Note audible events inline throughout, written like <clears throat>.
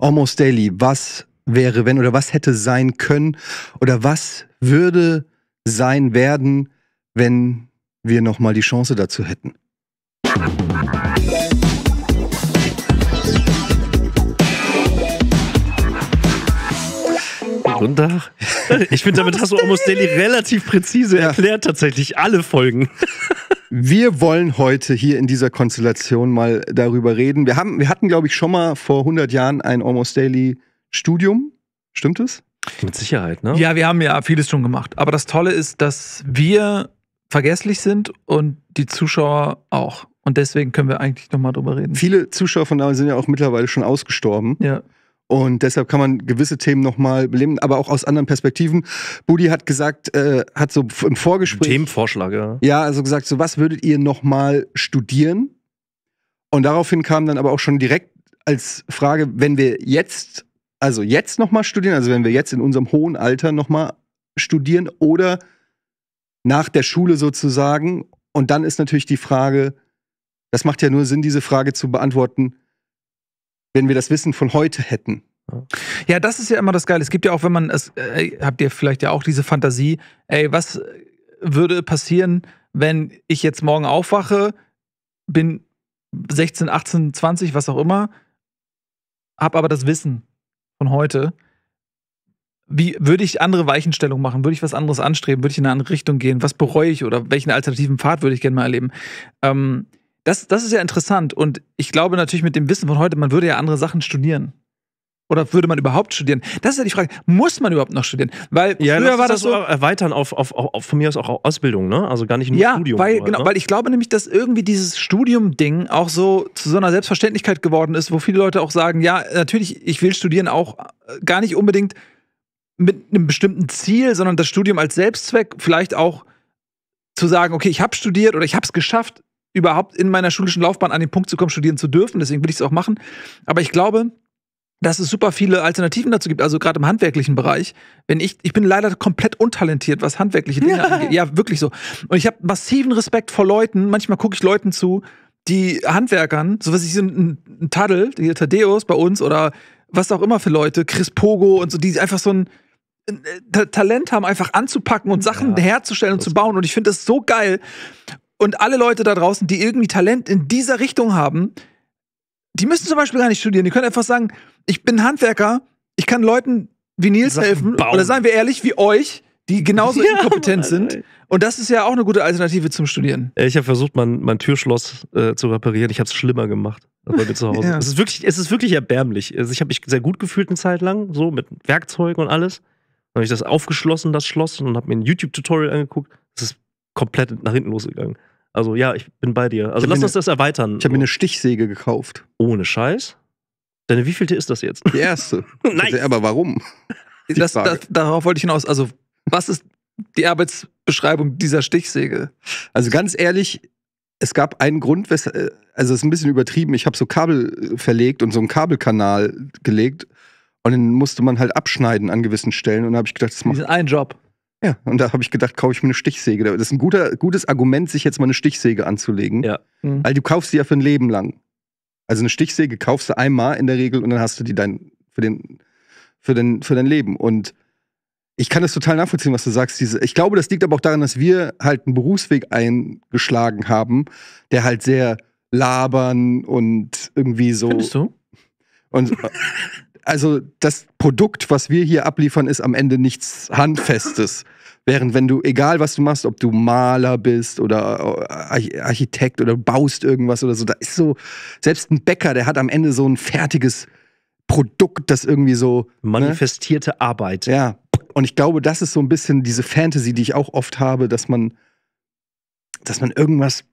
Almost Daily, was wäre, wenn oder was hätte sein können oder was würde sein werden, wenn wir nochmal die Chance dazu hätten? Guten Tag. <laughs> Ich finde, damit hast du Almost Daily relativ präzise ja. erklärt, tatsächlich alle Folgen. <laughs> Wir wollen heute hier in dieser Konstellation mal darüber reden. Wir, haben, wir hatten, glaube ich, schon mal vor 100 Jahren ein Almost Daily Studium. Stimmt es? Mit Sicherheit, ne? Ja, wir haben ja vieles schon gemacht. Aber das Tolle ist, dass wir vergesslich sind und die Zuschauer auch. Und deswegen können wir eigentlich nochmal drüber reden. Viele Zuschauer von damals sind ja auch mittlerweile schon ausgestorben. Ja. Und deshalb kann man gewisse Themen nochmal beleben, aber auch aus anderen Perspektiven. Budi hat gesagt, äh, hat so im Vorgespräch. Themenvorschlag, ja. Ja, also gesagt, so was würdet ihr nochmal studieren? Und daraufhin kam dann aber auch schon direkt als Frage, wenn wir jetzt, also jetzt nochmal studieren, also wenn wir jetzt in unserem hohen Alter nochmal studieren oder nach der Schule sozusagen. Und dann ist natürlich die Frage, das macht ja nur Sinn, diese Frage zu beantworten, wenn wir das Wissen von heute hätten. Ja, das ist ja immer das Geile. Es gibt ja auch, wenn man es, äh, habt ihr vielleicht ja auch diese Fantasie, ey, was würde passieren, wenn ich jetzt morgen aufwache, bin 16, 18, 20, was auch immer, hab aber das Wissen von heute. Wie würde ich andere Weichenstellungen machen? Würde ich was anderes anstreben? Würde ich in eine andere Richtung gehen? Was bereue ich oder welchen alternativen Pfad würde ich gerne mal erleben? Ähm, das, das ist ja interessant und ich glaube natürlich mit dem Wissen von heute, man würde ja andere Sachen studieren. Oder würde man überhaupt studieren? Das ist ja die Frage, muss man überhaupt noch studieren? Weil ja, früher war das, so erweitern auf, auf, auf, von mir aus auch Ausbildung, ne? Also gar nicht nur ja, Studium. Weil, genau, ne? weil ich glaube nämlich, dass irgendwie dieses Studium-Ding auch so zu so einer Selbstverständlichkeit geworden ist, wo viele Leute auch sagen, ja, natürlich, ich will studieren auch äh, gar nicht unbedingt mit einem bestimmten Ziel, sondern das Studium als Selbstzweck vielleicht auch zu sagen, okay, ich habe studiert oder ich habe es geschafft, überhaupt in meiner schulischen Laufbahn an den Punkt zu kommen, studieren zu dürfen. Deswegen will ich es auch machen. Aber ich glaube, dass es super viele Alternativen dazu gibt, also gerade im handwerklichen Bereich. Wenn ich, ich bin leider komplett untalentiert, was handwerkliche Dinge <laughs> angeht. Ja, wirklich so. Und ich habe massiven Respekt vor Leuten. Manchmal gucke ich Leuten zu, die Handwerkern, so was ich so ein, ein Taddel, die Tadeus bei uns oder was auch immer für Leute, Chris Pogo und so, die einfach so ein, äh, Talent haben, einfach anzupacken und Sachen ja, herzustellen und zu bauen. Und ich finde das so geil. Und alle Leute da draußen, die irgendwie Talent in dieser Richtung haben, die müssen zum Beispiel gar nicht studieren. Die können einfach sagen, ich bin Handwerker, ich kann Leuten wie Nils Sachen helfen. Bauen. Oder seien wir ehrlich, wie euch, die genauso <laughs> ja, inkompetent Mann, sind. Und das ist ja auch eine gute Alternative zum Studieren. Ich habe versucht, mein, mein Türschloss äh, zu reparieren. Ich habe es schlimmer gemacht bei mir zu Hause. <laughs> ja. es, ist wirklich, es ist wirklich erbärmlich. Also ich habe mich sehr gut gefühlt eine Zeit lang, so mit Werkzeugen und alles. Dann habe ich das aufgeschlossen, das Schloss, und habe mir ein YouTube-Tutorial angeguckt. Das ist komplett nach hinten losgegangen. Also ja, ich bin bei dir. Also lass uns das erweitern. Ich habe mir eine Stichsäge gekauft. Ohne Scheiß? Deine wievielte ist das jetzt? Die erste. Nein. <laughs> Nice. Aber warum? Das, das, darauf wollte ich hinaus. Also, was ist die Arbeitsbeschreibung dieser Stichsäge? Also ganz ehrlich, es gab einen Grund, äh, also es ist ein bisschen übertrieben, ich habe so Kabel äh, verlegt und so einen Kabelkanal gelegt und dann musste man halt abschneiden an gewissen Stellen und da habe ich gedacht, das macht... Ein Job. Ja, und da habe ich gedacht, kaufe ich mir eine Stichsäge. Das ist ein guter, gutes Argument, sich jetzt mal eine Stichsäge anzulegen. Ja. Mhm. Weil du kaufst sie ja für ein Leben lang. Also eine Stichsäge kaufst du einmal in der Regel und dann hast du die dein, für, den, für, den, für dein Leben. Und ich kann das total nachvollziehen, was du sagst. Diese, ich glaube, das liegt aber auch daran, dass wir halt einen Berufsweg eingeschlagen haben, der halt sehr labern und irgendwie so. Findest du? Und <laughs> also das Produkt, was wir hier abliefern, ist am Ende nichts Handfestes. <laughs> Während wenn du, egal was du machst, ob du Maler bist oder äh, Architekt oder baust irgendwas oder so, da ist so, selbst ein Bäcker, der hat am Ende so ein fertiges Produkt, das irgendwie so. Ne? Manifestierte ne? Arbeit. Ja. Und ich glaube, das ist so ein bisschen diese Fantasy, die ich auch oft habe, dass man, dass man irgendwas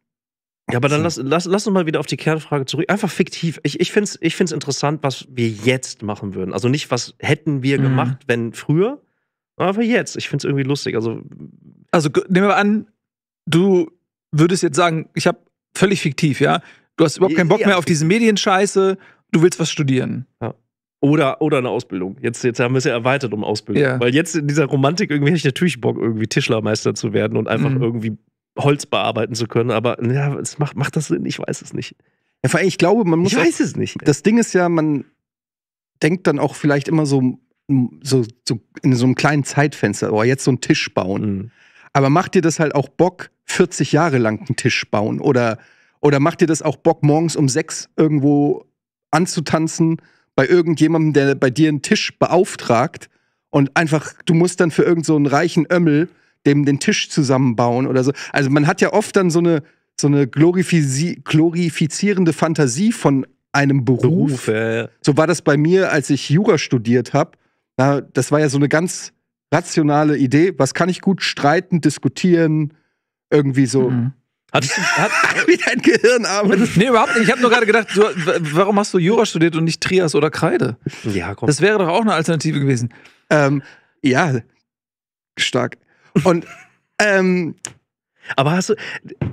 ja, aber dann lass, lass, lass uns mal wieder auf die Kernfrage zurück. Einfach fiktiv. Ich, ich finde es ich find's interessant, was wir jetzt machen würden. Also nicht, was hätten wir mhm. gemacht, wenn früher, aber jetzt. Ich finde es irgendwie lustig. Also, also nehmen wir an, du würdest jetzt sagen, ich habe völlig fiktiv, ja? Du hast überhaupt keinen Bock ja. mehr auf diese Medienscheiße, du willst was studieren. Ja. Oder, oder eine Ausbildung. Jetzt, jetzt haben wir es ja erweitert um Ausbildung. Ja. Weil jetzt in dieser Romantik irgendwie hätte ich natürlich Bock, irgendwie Tischlermeister zu werden und einfach mhm. irgendwie Holz bearbeiten zu können. Aber ja, es macht, macht das Sinn? Ich weiß es nicht. Ja, vor allem, ich glaube, man muss. Ich weiß auch, es nicht. Mehr. Das Ding ist ja, man denkt dann auch vielleicht immer so, so, so in so einem kleinen Zeitfenster, oh, jetzt so einen Tisch bauen. Mhm. Aber macht dir das halt auch Bock, 40 Jahre lang einen Tisch bauen? Oder, oder macht dir das auch Bock, morgens um sechs irgendwo anzutanzen bei irgendjemandem, der bei dir einen Tisch beauftragt und einfach, du musst dann für irgendeinen so reichen Ömmel dem den Tisch zusammenbauen oder so. Also man hat ja oft dann so eine, so eine glorifiz glorifizierende Fantasie von einem Beruf. Beruf äh. So war das bei mir, als ich Jura studiert habe. Das war ja so eine ganz rationale Idee. Was kann ich gut streiten, diskutieren, irgendwie so. Mhm. Hat, hat <laughs> Wie dein Gehirn arbeitet. <laughs> Nee, überhaupt nicht. Ich habe nur gerade gedacht, du, warum hast du Jura studiert und nicht Trias oder Kreide? Ja, komm. Das wäre doch auch eine Alternative gewesen. Ähm, ja, stark. Und ähm, aber hast du.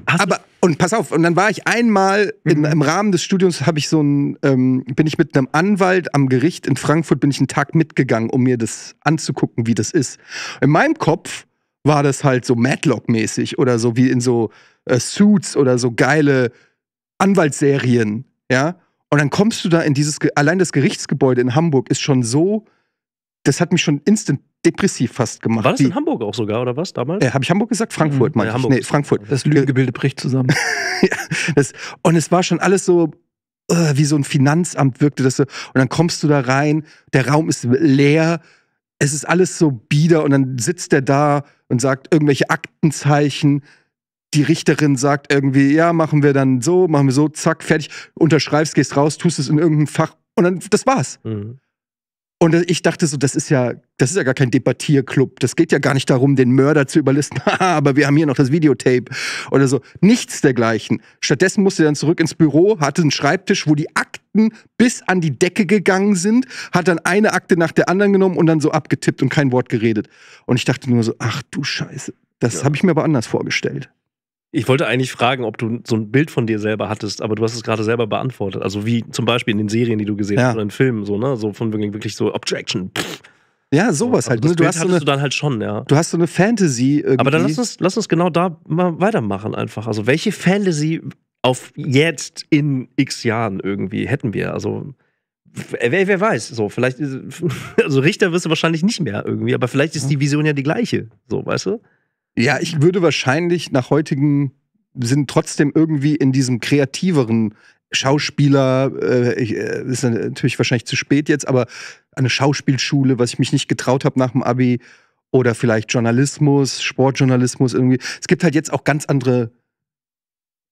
Hast aber, und pass auf, und dann war ich einmal in, mhm. im Rahmen des Studiums, habe ich so ein, ähm, bin ich mit einem Anwalt am Gericht in Frankfurt, bin ich einen Tag mitgegangen, um mir das anzugucken, wie das ist. In meinem Kopf war das halt so Madlock-mäßig oder so wie in so äh, Suits oder so geile Anwaltsserien, ja. Und dann kommst du da in dieses, allein das Gerichtsgebäude in Hamburg ist schon so das hat mich schon instant depressiv fast gemacht. War das die, in Hamburg auch sogar, oder was, damals? Äh, Habe ich Hamburg gesagt? Frankfurt, mhm, meine ja, ich. Nee, Frankfurt. Das Lügengebilde bricht zusammen. <laughs> ja, das, und es war schon alles so, uh, wie so ein Finanzamt wirkte das so. Und dann kommst du da rein, der Raum ist leer, es ist alles so bieder und dann sitzt der da und sagt irgendwelche Aktenzeichen. Die Richterin sagt irgendwie, ja, machen wir dann so, machen wir so, zack, fertig, unterschreibst, gehst raus, tust es in irgendein Fach und dann, das war's. Mhm. Und ich dachte so, das ist ja, das ist ja gar kein Debattierclub. Das geht ja gar nicht darum, den Mörder zu überlisten. <laughs> Aber wir haben hier noch das Videotape oder so. Nichts dergleichen. Stattdessen musste er dann zurück ins Büro, hatte einen Schreibtisch, wo die Akten bis an die Decke gegangen sind, hat dann eine Akte nach der anderen genommen und dann so abgetippt und kein Wort geredet. Und ich dachte nur so, ach du Scheiße. Das ja. habe ich mir aber anders vorgestellt. Ich wollte eigentlich fragen, ob du so ein Bild von dir selber hattest, aber du hast es gerade selber beantwortet. Also wie zum Beispiel in den Serien, die du gesehen ja. hast oder in Filmen, so, ne? So von wirklich, wirklich so Objection. Pff. Ja, sowas also halt. Das ne? du Bild hast so eine, du dann halt schon, ja. Du hast so eine Fantasy irgendwie. Aber dann lass uns, lass uns genau da mal weitermachen einfach. Also welche Fantasy auf jetzt in x Jahren irgendwie hätten wir? Also wer, wer weiß, so vielleicht, <laughs> also Richter wirst du wahrscheinlich nicht mehr irgendwie, aber vielleicht ist die Vision ja die gleiche, so weißt du? Ja, ich würde wahrscheinlich nach heutigen sind trotzdem irgendwie in diesem kreativeren Schauspieler, äh, äh ist natürlich wahrscheinlich zu spät jetzt, aber eine Schauspielschule, was ich mich nicht getraut habe nach dem Abi, oder vielleicht Journalismus, Sportjournalismus irgendwie. Es gibt halt jetzt auch ganz andere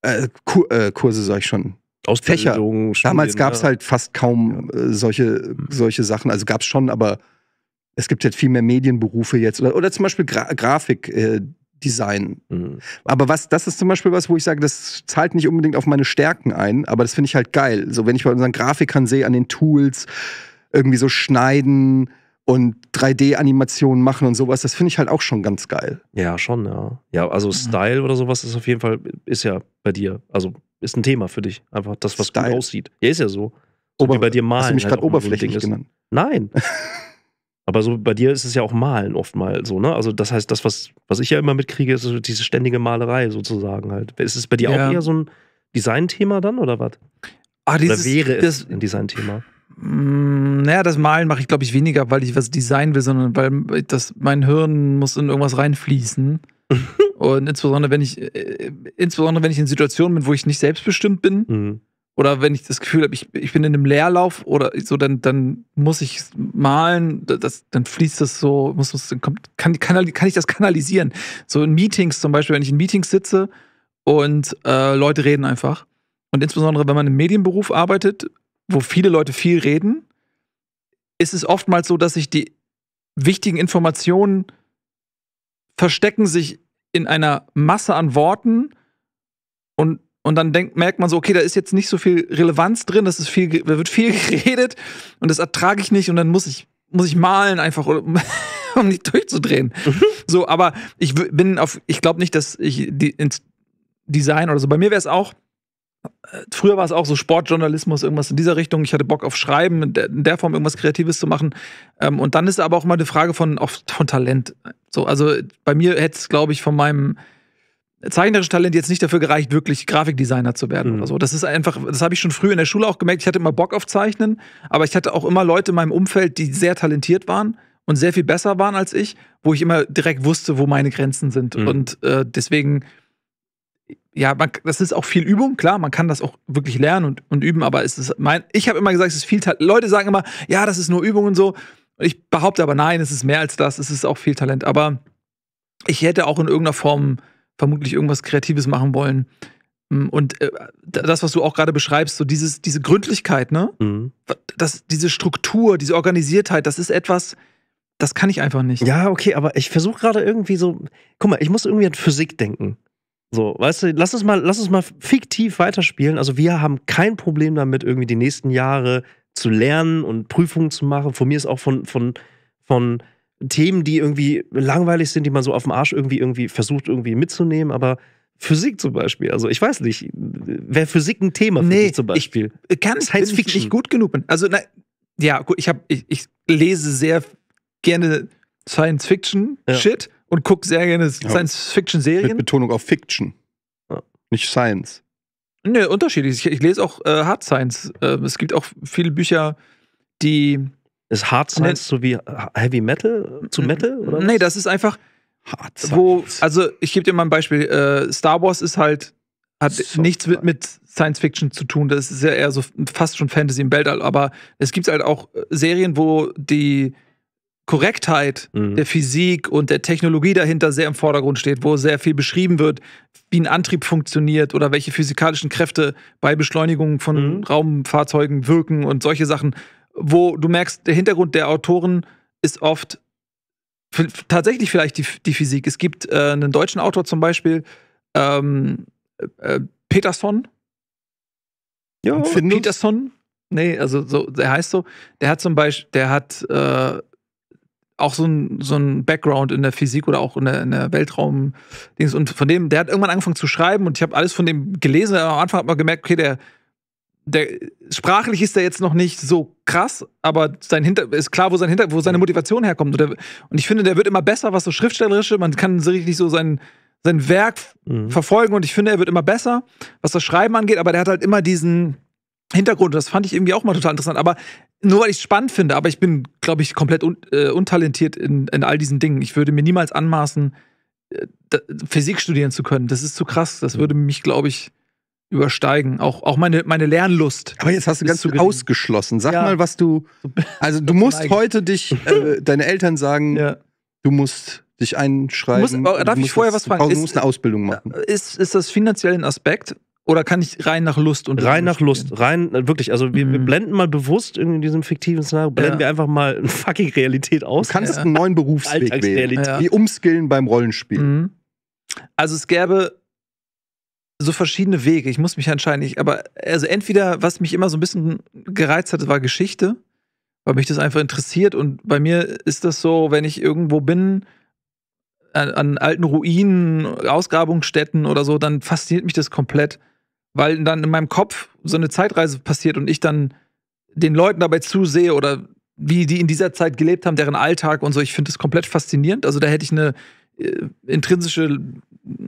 äh, Kur äh, Kurse, sag ich schon. Fächer. Studien, Damals gab es ja. halt fast kaum äh, solche, hm. solche Sachen. Also gab es schon, aber es gibt jetzt halt viel mehr Medienberufe jetzt oder, oder zum Beispiel Gra Grafik. Äh, Design. Mhm. Aber was, das ist zum Beispiel was, wo ich sage, das zahlt nicht unbedingt auf meine Stärken ein, aber das finde ich halt geil. So, wenn ich bei unseren Grafikern sehe, an den Tools, irgendwie so schneiden und 3D-Animationen machen und sowas, das finde ich halt auch schon ganz geil. Ja, schon, ja. Ja, also mhm. Style oder sowas ist auf jeden Fall, ist ja bei dir, also ist ein Thema für dich. Einfach das, was Style. gut aussieht. Ja, ist ja so. so Ober wie bei dir malen. Hast du mich gerade halt oberflächlich genannt? Nein. <laughs> Aber so bei dir ist es ja auch Malen oft so, ne? Also das heißt, das, was, was ich ja immer mitkriege, ist diese ständige Malerei sozusagen halt. Ist es bei dir ja. auch eher so ein Designthema dann oder was? Ach, dieses, oder wäre es ein Designthema? Mm, naja, das Malen mache ich, glaube ich, weniger, weil ich was designen will, sondern weil das, mein Hirn muss in irgendwas reinfließen. <laughs> Und insbesondere wenn ich, äh, äh, insbesondere wenn ich in Situationen bin, wo ich nicht selbstbestimmt bin, mhm oder wenn ich das Gefühl habe, ich, ich bin in einem Leerlauf oder so, dann, dann muss ich malen, das, dann fließt das so, muss, muss, dann kommt, kann, kann, kann ich das kanalisieren. So in Meetings zum Beispiel, wenn ich in Meetings sitze und äh, Leute reden einfach. Und insbesondere, wenn man im Medienberuf arbeitet, wo viele Leute viel reden, ist es oftmals so, dass sich die wichtigen Informationen verstecken sich in einer Masse an Worten und und dann denkt, merkt man so, okay, da ist jetzt nicht so viel Relevanz drin, das ist viel, da wird viel <laughs> geredet und das ertrage ich nicht und dann muss ich, muss ich malen einfach, <laughs> um nicht durchzudrehen. Mhm. So, aber ich bin auf, ich glaube nicht, dass ich die, ins Design oder so. Bei mir wäre es auch, äh, Früher war es auch so Sportjournalismus, irgendwas in dieser Richtung. Ich hatte Bock auf Schreiben, in der Form irgendwas Kreatives zu machen. Ähm, und dann ist aber auch mal eine Frage von, von Talent. So, also bei mir hätte es, glaube ich, von meinem zeichnerisches Talent jetzt nicht dafür gereicht, wirklich Grafikdesigner zu werden mhm. oder so. Das ist einfach, das habe ich schon früh in der Schule auch gemerkt. Ich hatte immer Bock auf Zeichnen, aber ich hatte auch immer Leute in meinem Umfeld, die sehr talentiert waren und sehr viel besser waren als ich, wo ich immer direkt wusste, wo meine Grenzen sind. Mhm. Und äh, deswegen, ja, man, das ist auch viel Übung, klar, man kann das auch wirklich lernen und, und üben, aber es ist mein, ich habe immer gesagt, es ist viel Talent. Leute sagen immer, ja, das ist nur Übung und so. Ich behaupte aber, nein, es ist mehr als das, es ist auch viel Talent. Aber ich hätte auch in irgendeiner Form vermutlich irgendwas Kreatives machen wollen. Mm, und äh, das, was du auch gerade beschreibst, so dieses, diese Gründlichkeit, ne? Mhm. Das, diese Struktur, diese Organisiertheit, das ist etwas, das kann ich einfach nicht. Ja, okay, aber ich versuche gerade irgendwie so. Guck mal, ich muss irgendwie an Physik denken. So, weißt du, lass uns mal, lass uns mal fiktiv weiterspielen. Also, wir haben kein Problem damit, irgendwie die nächsten Jahre zu lernen und Prüfungen zu machen. Von mir ist auch von, von, von Themen, die irgendwie langweilig sind, die man so auf dem Arsch irgendwie irgendwie versucht irgendwie mitzunehmen, aber Physik zum Beispiel. Also ich weiß nicht, wäre Physik ein Thema für nee, dich zum Beispiel? Ich kann Science Fiction nicht gut genug. Bin. Also na, ja, gut, ich habe ich, ich, lese sehr gerne Science Fiction Shit und gucke sehr gerne Science Fiction Serien. Mit Betonung auf Fiction, ja. nicht Science. Nö, nee, unterschiedlich. Ich, ich, lese auch äh, Hard Science. Äh, es gibt auch viele Bücher, die ist Hard Hardsness so wie äh, Heavy Metal äh, zu Metal? Oder nee, das ist einfach. Hard wo, also ich gebe dir mal ein Beispiel. Äh, Star Wars ist halt, hat so nichts mit, mit, Science Fiction zu tun. Das ist ja eher so fast schon Fantasy im Weltall. Aber es gibt halt auch äh, Serien, wo die Korrektheit mhm. der Physik und der Technologie dahinter sehr im Vordergrund steht, wo sehr viel beschrieben wird, wie ein Antrieb funktioniert oder welche physikalischen Kräfte bei Beschleunigungen von mhm. Raumfahrzeugen wirken und solche Sachen wo du merkst, der Hintergrund der Autoren ist oft tatsächlich vielleicht die, die Physik. Es gibt äh, einen deutschen Autor zum Beispiel, ähm, äh, Peterson. Ja, Peterson. Nee, also so, der heißt so. Der hat zum Beispiel, der hat äh, auch so einen so ein Background in der Physik oder auch in der, in der Weltraum-Dings. Und von dem, der hat irgendwann angefangen zu schreiben und ich habe alles von dem gelesen. Am Anfang hat man gemerkt, okay, der der, sprachlich ist er jetzt noch nicht so krass, aber sein Hinter ist klar, wo, sein Hinter wo seine Motivation herkommt. Und, der, und ich finde, der wird immer besser, was so schriftstellerische, man kann so richtig so sein, sein Werk mhm. verfolgen und ich finde, er wird immer besser, was das Schreiben angeht, aber der hat halt immer diesen Hintergrund. Das fand ich irgendwie auch mal total interessant. Aber nur weil ich es spannend finde, aber ich bin, glaube ich, komplett un äh, untalentiert in, in all diesen Dingen. Ich würde mir niemals anmaßen, äh, Physik studieren zu können. Das ist zu krass. Das mhm. würde mich, glaube ich, übersteigen. Auch, auch meine, meine Lernlust. Aber jetzt hast du ganz ausgeschlossen. Sag ja. mal, was du. <laughs> Also du musst heute dich, äh, deine Eltern sagen, ja. du musst dich einschreiben. Muss, aber, oh, darf ich vorher was fragen? Du musst eine Ausbildung machen. Ist, ist das finanziell ein Aspekt? Oder kann ich rein nach Lust und Rein nach Lust, rein, äh, wirklich. Also wir, mhm. wir, blenden mal bewusst in diesem fiktiven Szenario, blenden ja. wir einfach mal fucking Realität aus. Du kannst ja. einen neuen Berufsweg wählen. Wie umskillen beim Rollenspiel. Mhm. Also es gäbe so verschiedene Wege. Ich muss mich anscheinend nicht, aber also entweder, was mich immer so ein bisschen gereizt hat, war Geschichte, weil mich das einfach interessiert. Und bei mir ist das so, wenn ich irgendwo bin, an, an alten Ruinen, Ausgrabungsstätten oder so, dann fasziniert mich das komplett, weil dann in meinem Kopf so eine Zeitreise passiert und ich dann den Leuten dabei zusehe oder wie die in dieser Zeit gelebt haben, deren Alltag und so. Ich finde das komplett faszinierend. Also da hätte ich eine äh, intrinsische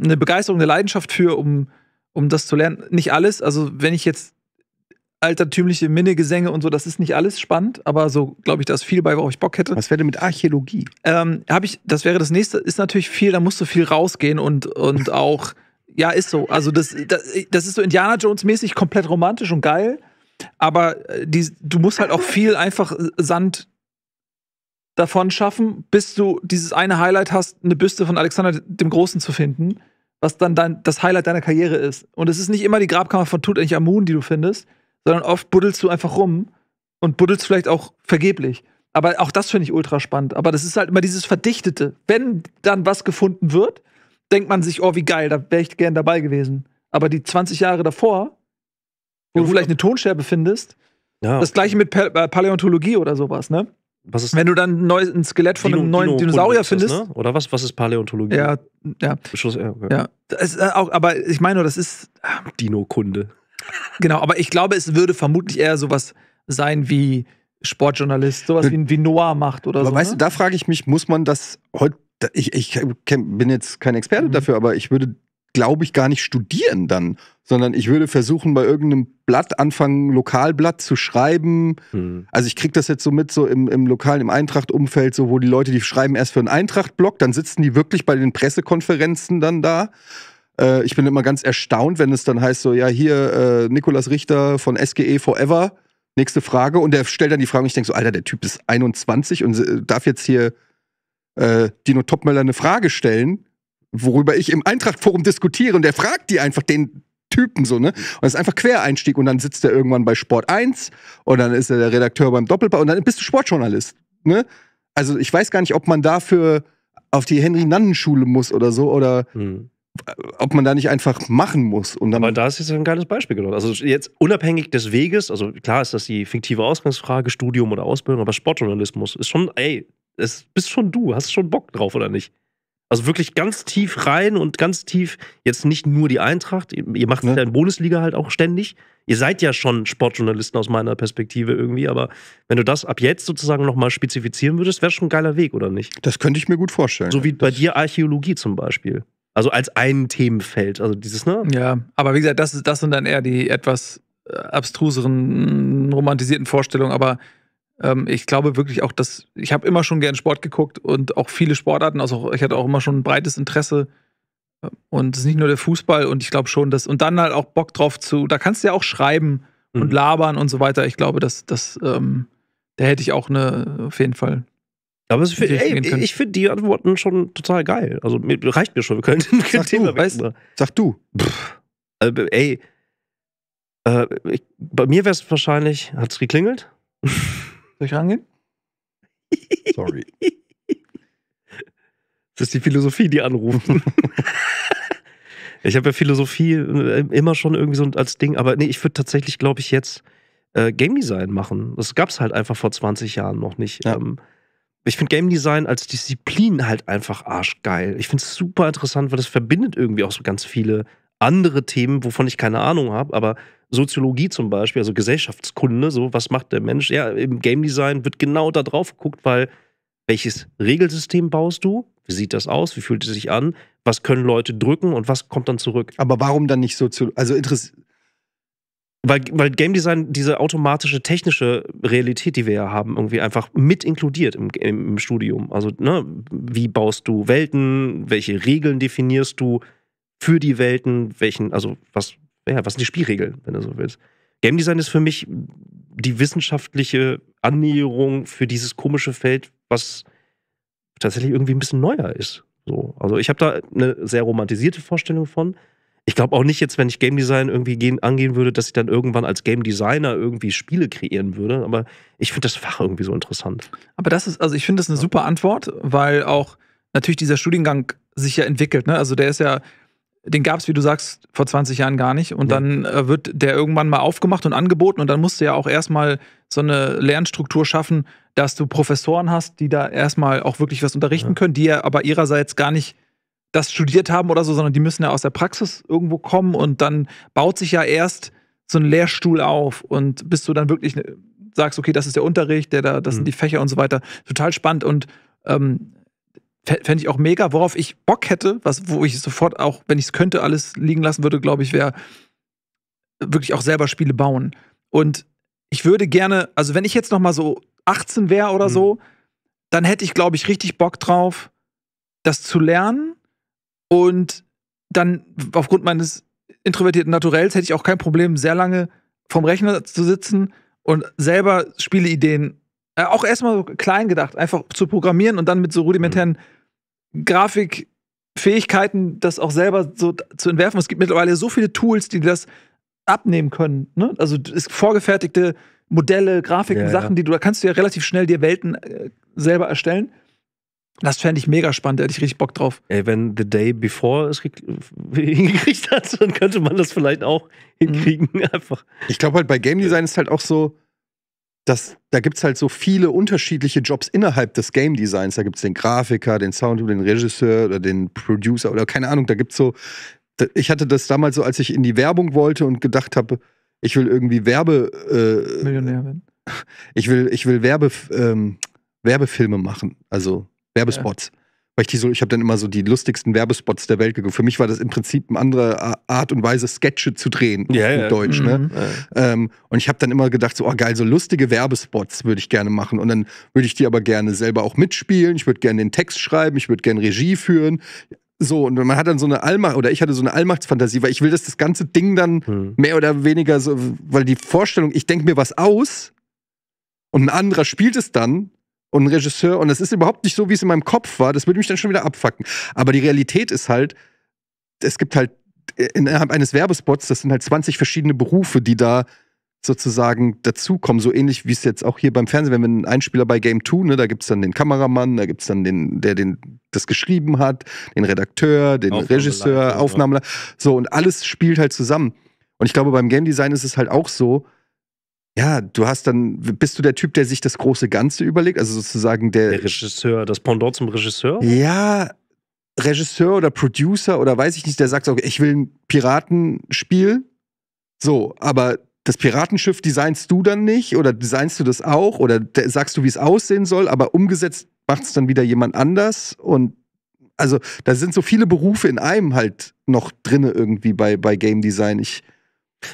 eine Begeisterung, eine Leidenschaft für, um um das zu lernen. Nicht alles, also wenn ich jetzt altertümliche Minnegesänge und so, das ist nicht alles spannend, aber so glaube ich, da ist viel bei, worauf ich Bock hätte. Was wäre denn mit Archäologie? Ähm, habe ich, das wäre das nächste, ist natürlich viel, da musst du viel rausgehen und, und auch, ja, ist so. Also das, das, das ist so Indiana Jones-mäßig komplett romantisch und geil, aber äh, die, du musst halt auch viel einfach äh, Sand davon schaffen, bis du dieses eine Highlight hast, eine Büste von Alexander dem Großen zu finden was dann dein, das Highlight deiner Karriere ist. Und es ist nicht immer die Grabkammer von Tutanchamun, die du findest, sondern oft buddelst du einfach rum und buddelst vielleicht auch vergeblich. Aber auch das finde ich ultra spannend. Aber das ist halt immer dieses Verdichtete. Wenn dann was gefunden wird, denkt man sich, oh, wie geil, da wäre ich gern dabei gewesen. Aber die 20 Jahre davor, wo ja, du vielleicht eine Tonscherbe findest, ja. das gleiche mit äh, Paläontologie oder sowas, ne? was ist Wenn du dann neu, ein Skelett von Dino, einem neuen Dinosaurier findest. ne? Oder was? Was ist Paläontologie? Ja, ja. Schuss, ja, okay. ja. Ist, äh, auch, aber ich meine, das ist. Ah. Dino-Kunde. Genau, aber ich glaube, es würde vermutlich eher sowas sein wie Sportjournalist, sowas wie, wie Noah macht oder aber so. Weißt ne? du, da frage ich mich, muss man das heute. Ich, ich bin jetzt kein Experte mhm. dafür, aber ich würde, glaube ich, gar nicht studieren dann, sondern ich würde versuchen, bei irgendeinem Blatt anfangen, Lokalblatt zu schreiben. Mhm. Also ich kriege das jetzt so mit, so im, im lokalen, im Eintracht-Umfeld, so wo die Leute, die schreiben erst für einen Eintracht-Blog, dann sitzen die wirklich bei den Pressekonferenzen dann da. Äh, ich bin immer ganz erstaunt, wenn es dann heißt, so, ja, hier, äh, Nikolas Richter von SGE Forever, nächste Frage. Und der stellt dann die Frage und ich denke so, Alter, der Typ ist 21 und darf jetzt hier äh, Dino Topmöller eine Frage stellen worüber ich im Eintrachtforum diskutiere und der fragt die einfach, den, Typen so, ne? Und das ist einfach Quereinstieg und dann sitzt er irgendwann bei Sport 1 und dann ist er der Redakteur beim Doppelpaar und dann bist du Sportjournalist, ne? Also ich weiß gar nicht, ob man dafür auf die Henry-Nannen-Schule muss oder so oder hm. ob man da nicht einfach machen muss. Und dann Aber da ist jetzt ein geiles Beispiel genommen. Also jetzt unabhängig des Weges, also klar ist das die fiktive Ausgangsfrage, Studium oder Ausbildung, aber Sportjournalismus ist schon, ey, es bist schon du, hast schon Bock drauf oder nicht? Also wirklich ganz tief rein und ganz tief, jetzt nicht nur die Eintracht, ihr macht ne. es ja. ja in Bundesliga halt auch ständig. Ihr seid ja schon Sportjournalisten aus meiner Perspektive irgendwie, aber wenn du das ab jetzt sozusagen nochmal spezifizieren würdest, wäre schon ein geiler Weg, oder nicht? Das könnte ich mir gut vorstellen. So wie bei dir Archäologie zum Beispiel. Also als ein Themenfeld, also dieses, ne? Ja, aber wie gesagt, das, ist, das sind dann eher die etwas äh, abstruseren, romantisierten Vorstellungen, aber ähm, ich glaube wirklich auch, dass ich habe immer schon gern Sport geguckt und auch viele Sportarten. Also ich hatte auch immer schon ein breites Interesse. Und es ist nicht nur der Fußball und ich glaube schon, dass und dann halt auch Bock drauf zu, da kannst du ja auch schreiben mhm. und labern und so weiter. Ich glaube, dass, dass ähm, da hätte ich auch eine, auf jeden Fall aber für, ey, ich finde die Antworten schon total geil. Also reicht mir schon. Wir können <laughs> ein Thema weißt, Sag du. Pff, äh, ey, äh, ich, bei mir wäre es wahrscheinlich, hat es geklingelt? <laughs> Soll ich rangehen? Sorry. Das ist die Philosophie, die anrufen. <laughs> ich habe ja Philosophie äh, immer schon irgendwie so als Ding, aber nee, ich würde tatsächlich, glaube ich, jetzt äh, Game Design machen. Das gab es halt einfach vor 20 Jahren noch nicht. Ja. Ähm, ich finde Game Design als Disziplin halt einfach arschgeil. Ich finde es super interessant, weil das verbindet irgendwie auch so ganz viele andere Themen, wovon ich keine Ahnung habe, aber Soziologie zum Beispiel, also Gesellschaftskunde, so was macht der Mensch? Ja, im Game Design wird genau da drauf geguckt, weil welches Regelsystem baust du? Wie sieht das aus? Wie fühlt es sich an? Was können Leute drücken und was kommt dann zurück? Aber warum dann nicht Soziologie? Also interessiert. Weil, weil Game Design diese automatische technische Realität, die wir ja haben, irgendwie einfach mit inkludiert im, im Studium. Also, ne, wie baust du Welten? Welche Regeln definierst du? für die Welten, welchen, also was, ja, was sind die Spielregeln, wenn du so willst. Game Design ist für mich die wissenschaftliche Annäherung für dieses komische Feld, was tatsächlich irgendwie ein bisschen neuer ist. So, also ich habe da eine sehr romantisierte Vorstellung von. Ich glaube auch nicht jetzt, wenn ich Game Design irgendwie gehen, angehen würde, dass ich dann irgendwann als Game Designer irgendwie Spiele kreieren würde. Aber ich finde das Fach irgendwie so interessant. Aber das ist, also ich finde das eine super Antwort, weil auch natürlich dieser Studiengang sich ja entwickelt. Ne? Also der ist ja, den gab es, wie du sagst, vor 20 Jahren gar nicht. Und ja. dann äh, wird der irgendwann mal aufgemacht und angeboten. Und dann musst du ja auch erstmal so eine Lernstruktur schaffen, dass du Professoren hast, die da erstmal auch wirklich was unterrichten ja. können, die ja aber ihrerseits gar nicht das studiert haben oder so, sondern die müssen ja aus der Praxis irgendwo kommen. Und dann baut sich ja erst so ein Lehrstuhl auf. Und bis du dann wirklich äh, sagst, okay, das ist der Unterricht, der da, das mhm. sind die Fächer und so weiter. Total spannend. Und ähm, Fände ich auch mega, worauf ich Bock hätte, was, wo ich sofort auch, wenn ich es könnte, alles liegen lassen würde, glaube ich, wäre wirklich auch selber Spiele bauen. Und ich würde gerne, also wenn ich jetzt noch mal so 18 wäre oder mhm. so, dann hätte ich, glaube ich, richtig Bock drauf, das zu lernen. Und dann aufgrund meines introvertierten Naturells hätte ich auch kein Problem, sehr lange vom Rechner zu sitzen und selber Spieleideen, äh, auch erstmal so klein gedacht, einfach zu programmieren und dann mit so rudimentären mhm. Grafikfähigkeiten, das auch selber so zu entwerfen. Es gibt mittlerweile so viele Tools, die das abnehmen können. Ne? Also ist vorgefertigte Modelle, Grafiken, ja, Sachen, ja. die du, da kannst du ja relativ schnell dir Welten äh, selber erstellen. Das fände ich mega spannend, da hätte ich richtig Bock drauf. Ey, wenn The Day Before es <laughs> hingekriegt hat, dann könnte man das vielleicht auch mhm. hinkriegen, mhm. <laughs> einfach. Ich glaube halt, bei Game Design ist halt auch so, das, da gibt es halt so viele unterschiedliche Jobs innerhalb des Game Designs. Da gibt es den Grafiker, den Sound, den Regisseur oder den Producer oder keine Ahnung, da gibt es so. Ich hatte das damals so, als ich in die Werbung wollte und gedacht habe, ich will irgendwie Werbe. Äh, Millionär werden. <laughs> Ich will, ich will Werbe, ähm, Werbefilme machen, also Werbespots. Ja weil ich die so, ich habe dann immer so die lustigsten Werbespots der Welt geguckt. Für mich war das im Prinzip eine andere äh, Art und Weise, Sketche zu drehen ja, auf ja. Deutsch. Ne? Mhm. Ne? Ähm, und ich habe dann immer gedacht, so, oh geil, so lustige Werbespots würde ich gerne machen. Und dann würde ich die aber gerne selber auch mitspielen. Ich würde gerne den Text schreiben, ich würde gerne Regie führen. So, und man hat dann so eine Allmacht, oder ich hatte so eine Allmachtsfantasie, weil ich will, dass das ganze Ding dann mhm. mehr oder weniger so, weil die Vorstellung, ich denke mir was aus und ein anderer spielt es dann, und ein Regisseur und das ist überhaupt nicht so, wie es in meinem Kopf war. Das würde mich dann schon wieder abfacken. Aber die Realität ist halt, es gibt halt äh, innerhalb eines Werbespots, das sind halt 20 verschiedene Berufe, die da sozusagen dazukommen, so ähnlich wie es jetzt auch hier beim Fernsehen, wenn wir einen Einspieler bei Game 2, ne, da gibt es dann den Kameramann, da gibt es dann den, der den, das geschrieben hat, den Redakteur, den Aufnahme Regisseur, Aufnahmler, so und alles spielt halt zusammen. Und ich glaube, beim Game Design ist es halt auch so, ja, du hast dann, bist du der Typ, der sich das große Ganze überlegt? Also sozusagen der. Der Regisseur, das Pendant zum Regisseur? Ja, Regisseur oder Producer oder weiß ich nicht, der sagt, okay, ich will ein Piratenspiel. So, aber das Piratenschiff designst du dann nicht oder designst du das auch oder sagst du, wie es aussehen soll, aber umgesetzt macht es dann wieder jemand anders und also da sind so viele Berufe in einem halt noch drin irgendwie bei, bei Game Design. Ich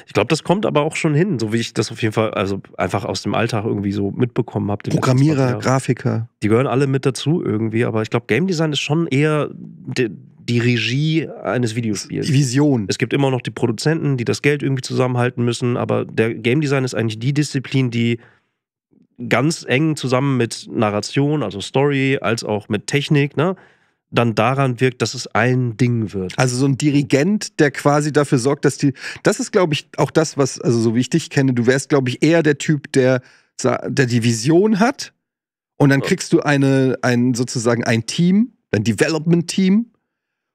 ich glaube, das kommt aber auch schon hin, so wie ich das auf jeden Fall, also einfach aus dem Alltag irgendwie so mitbekommen habe. Programmierer, Grafiker. Die gehören alle mit dazu irgendwie, aber ich glaube, Game Design ist schon eher die, die, Regie eines Videospiels. Die Vision. Es gibt immer noch die Produzenten, die das Geld irgendwie zusammenhalten müssen, aber der Game Design ist eigentlich die Disziplin, die ganz eng zusammen mit Narration, also Story, als auch mit Technik, ne? dann daran wirkt, dass es ein Ding wird. Also so ein Dirigent, der quasi dafür sorgt, dass die. Das ist, glaube ich, auch das, was, also so wie ich dich kenne, du wärst, glaube ich, eher der Typ, der, der die Vision hat. Und dann kriegst du eine, ein, sozusagen ein Team, ein Development-Team.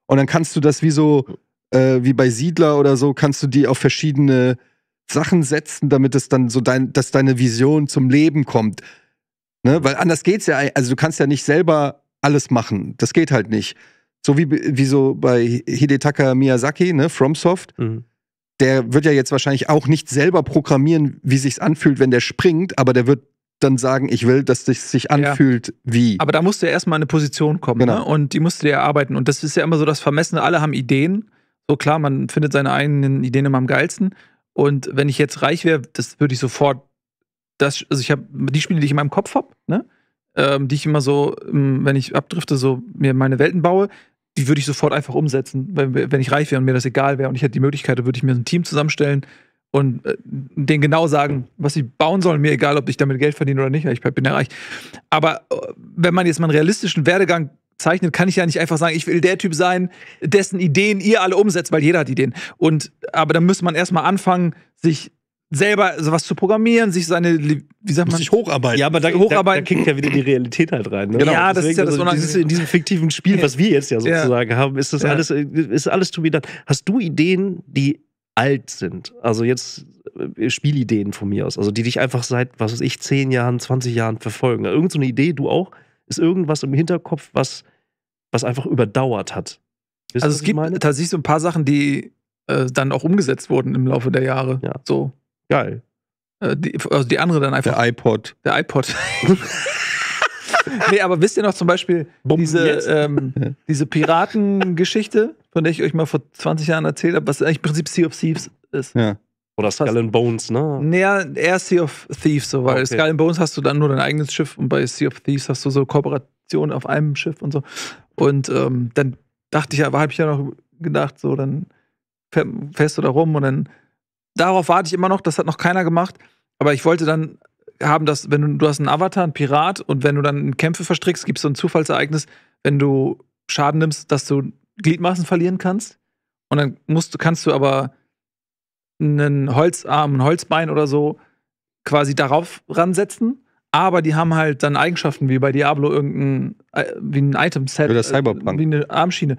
Und dann kannst du das wie so, äh, wie bei Siedler oder so, kannst du die auf verschiedene Sachen setzen, damit es dann so dein, dass deine Vision zum Leben kommt. Ne? Weil anders geht's ja, also du kannst ja nicht selber alles machen. Das geht halt nicht. So wie, wie so bei Hidetaka Miyazaki, ne, FromSoft. Mhm. Der wird ja jetzt wahrscheinlich auch nicht selber programmieren, wie sich's anfühlt, wenn der springt, aber der wird dann sagen, ich will, dass es sich anfühlt ja. wie. Aber da musste du ja erstmal eine Position kommen genau. ne? und die musste du dir erarbeiten. Und das ist ja immer so das Vermessene, alle haben Ideen. So klar, man findet seine eigenen Ideen immer am geilsten. Und wenn ich jetzt reich wäre, das würde ich sofort, das, also ich habe die Spiele, die ich in meinem Kopf habe, ne? ähm, die ich immer so, ähm, wenn ich abdrifte, so mir meine Welten baue, die würde ich sofort einfach umsetzen, wenn, wenn ich reich wäre und mir das egal wäre und ich hätte die Möglichkeit, würde ich mir ein Team zusammenstellen und äh, denen genau sagen, was sie bauen sollen, mir egal, ob ich damit Geld verdiene oder nicht, weil ich bin ja reich. Aber äh, wenn man jetzt mal einen realistischen Werdegang zeichnet, kann ich ja nicht einfach sagen, ich will der Typ sein, dessen Ideen ihr alle umsetzt, weil jeder hat Ideen. Und aber dann müsste man erstmal anfangen, sich selber sowas zu programmieren, sich seine, wie sagt man? Sich hocharbeiten. Ja, aber da, hocharbeiten. Da, da kickt ja wieder die Realität halt rein. Ne? Genau. Ja, das Deswegen, ist ja das also dieses, In diesem fiktiven Spiel, was wir jetzt ja sozusagen ja. haben, ist das ja. alles, ist alles to be done. Hast du Ideen, die alt sind? Also jetzt äh, Spielideen von mir aus, also die dich einfach seit, was weiß ich, 10 Jahren, 20 Jahren verfolgen. Irgend so eine Idee, du auch, ist irgendwas im Hinterkopf, was, was einfach überdauert hat. Wisst also es gibt meine? tatsächlich so ein paar Sachen, die äh, dann auch umgesetzt wurden im Laufe der Jahre. Ja. So Geil. Äh, die, also die andere dann einfach. Der iPod. Der iPod. <laughs> nee, aber wisst ihr noch zum Beispiel Bumpen diese, ähm, <laughs> diese Piratengeschichte, von der ich euch mal vor 20 Jahren erzählt habe, was eigentlich im Prinzip Sea of Thieves ist? Ja. Oder Skull and Bones, ne? Naja, eher Sea of Thieves, so, weil okay. Skull and Bones hast du dann nur dein eigenes Schiff und bei Sea of Thieves hast du so Kooperationen auf einem Schiff und so. Und ähm, dann dachte ich ja, habe ich ja noch gedacht, so, dann fährst du da rum und dann darauf warte ich immer noch, das hat noch keiner gemacht, aber ich wollte dann haben, dass, wenn du, du hast einen Avatar, einen Pirat und wenn du dann Kämpfe verstrickst, gibt es so ein Zufallsereignis, wenn du Schaden nimmst, dass du Gliedmaßen verlieren kannst. Und dann musst du, kannst du aber einen Holzarm, ein Holzbein oder so quasi darauf ransetzen. Aber die haben halt dann Eigenschaften wie bei Diablo irgendein äh, wie ein Item-Set. Oder Cyberpunk. Äh, wie eine Armschiene.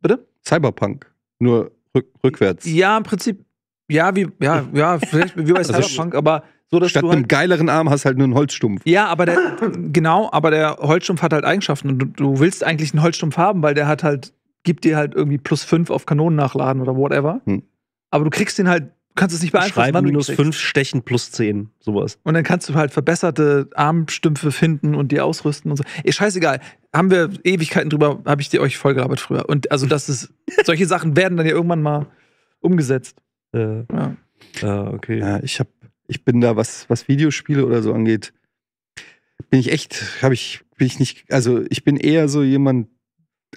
Bitte? Cyberpunk. Nur rück, rückwärts. Ja, im Prinzip ja, wie, ja, ja, vielleicht wie bei <laughs> also Cyberpunk, also aber so, dass Statt du halt, einem geileren Arm hast halt nur einen Holzstumpf. Ja, aber der, genau, aber der Holzstumpf hat halt Eigenschaften und du, du willst eigentlich einen Holzstumpf haben, weil der hat halt, gibt dir halt irgendwie plus fünf auf Kanonen nachladen oder whatever. Hm. Aber du kriegst den halt, kannst es nicht beeinflussen. Schreiben minus fünf, stechen plus zehn, sowas. Und dann kannst du halt verbesserte Armstümpfe finden und die ausrüsten und so. Ey, scheißegal. Haben wir Ewigkeiten drüber, habe ich dir euch vollgearbeitet früher. Und also, das ist, solche Sachen werden dann ja irgendwann mal umgesetzt. Äh, ja. Ah, okay. Ja, ich habe, ich bin da, was, was Videospiele oder so angeht, bin ich echt, habe ich, bin ich nicht, also ich bin eher so jemand,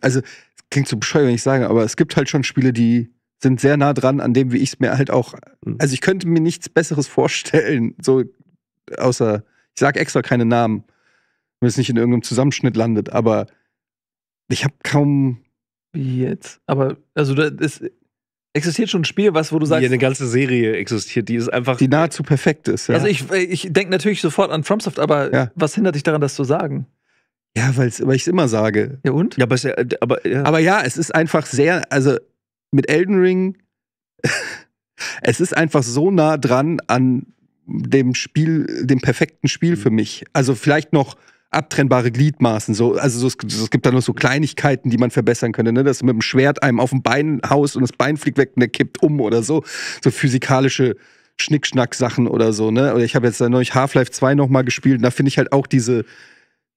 also klingt so bescheuert, wenn ich sage, aber es gibt halt schon Spiele, die sind sehr nah dran an dem, wie ich es mir halt auch, hm. also ich könnte mir nichts Besseres vorstellen, so außer, ich sage extra keine Namen, wenn es nicht in irgendeinem Zusammenschnitt landet, aber ich habe kaum. Wie Jetzt, aber also das ist, existiert schon ein Spiel, was, wo du sagst. Ja, eine ganze Serie existiert, die ist einfach. Die nahezu perfekt ist, ja. Also ich, ich denke natürlich sofort an FromSoft, aber ja. was hindert dich daran, das zu sagen? Ja, weil ich es immer sage. Ja, und? Ja, aber, es, aber, ja. aber ja, es ist einfach sehr, also mit Elden Ring, <laughs> es ist einfach so nah dran an dem Spiel, dem perfekten Spiel mhm. für mich. Also vielleicht noch abtrennbare Gliedmaßen. So, also so, es, es, gibt da nur so Kleinigkeiten, die man verbessern könnte, ne? dass du mit dem Schwert einem auf dem Bein haust und das Bein fliegt weg und der kippt um oder so. So physikalische Schnickschnack-Sachen oder so. Ne? Oder ich habe jetzt neulich Half-Life 2 nochmal gespielt und da finde ich halt auch diese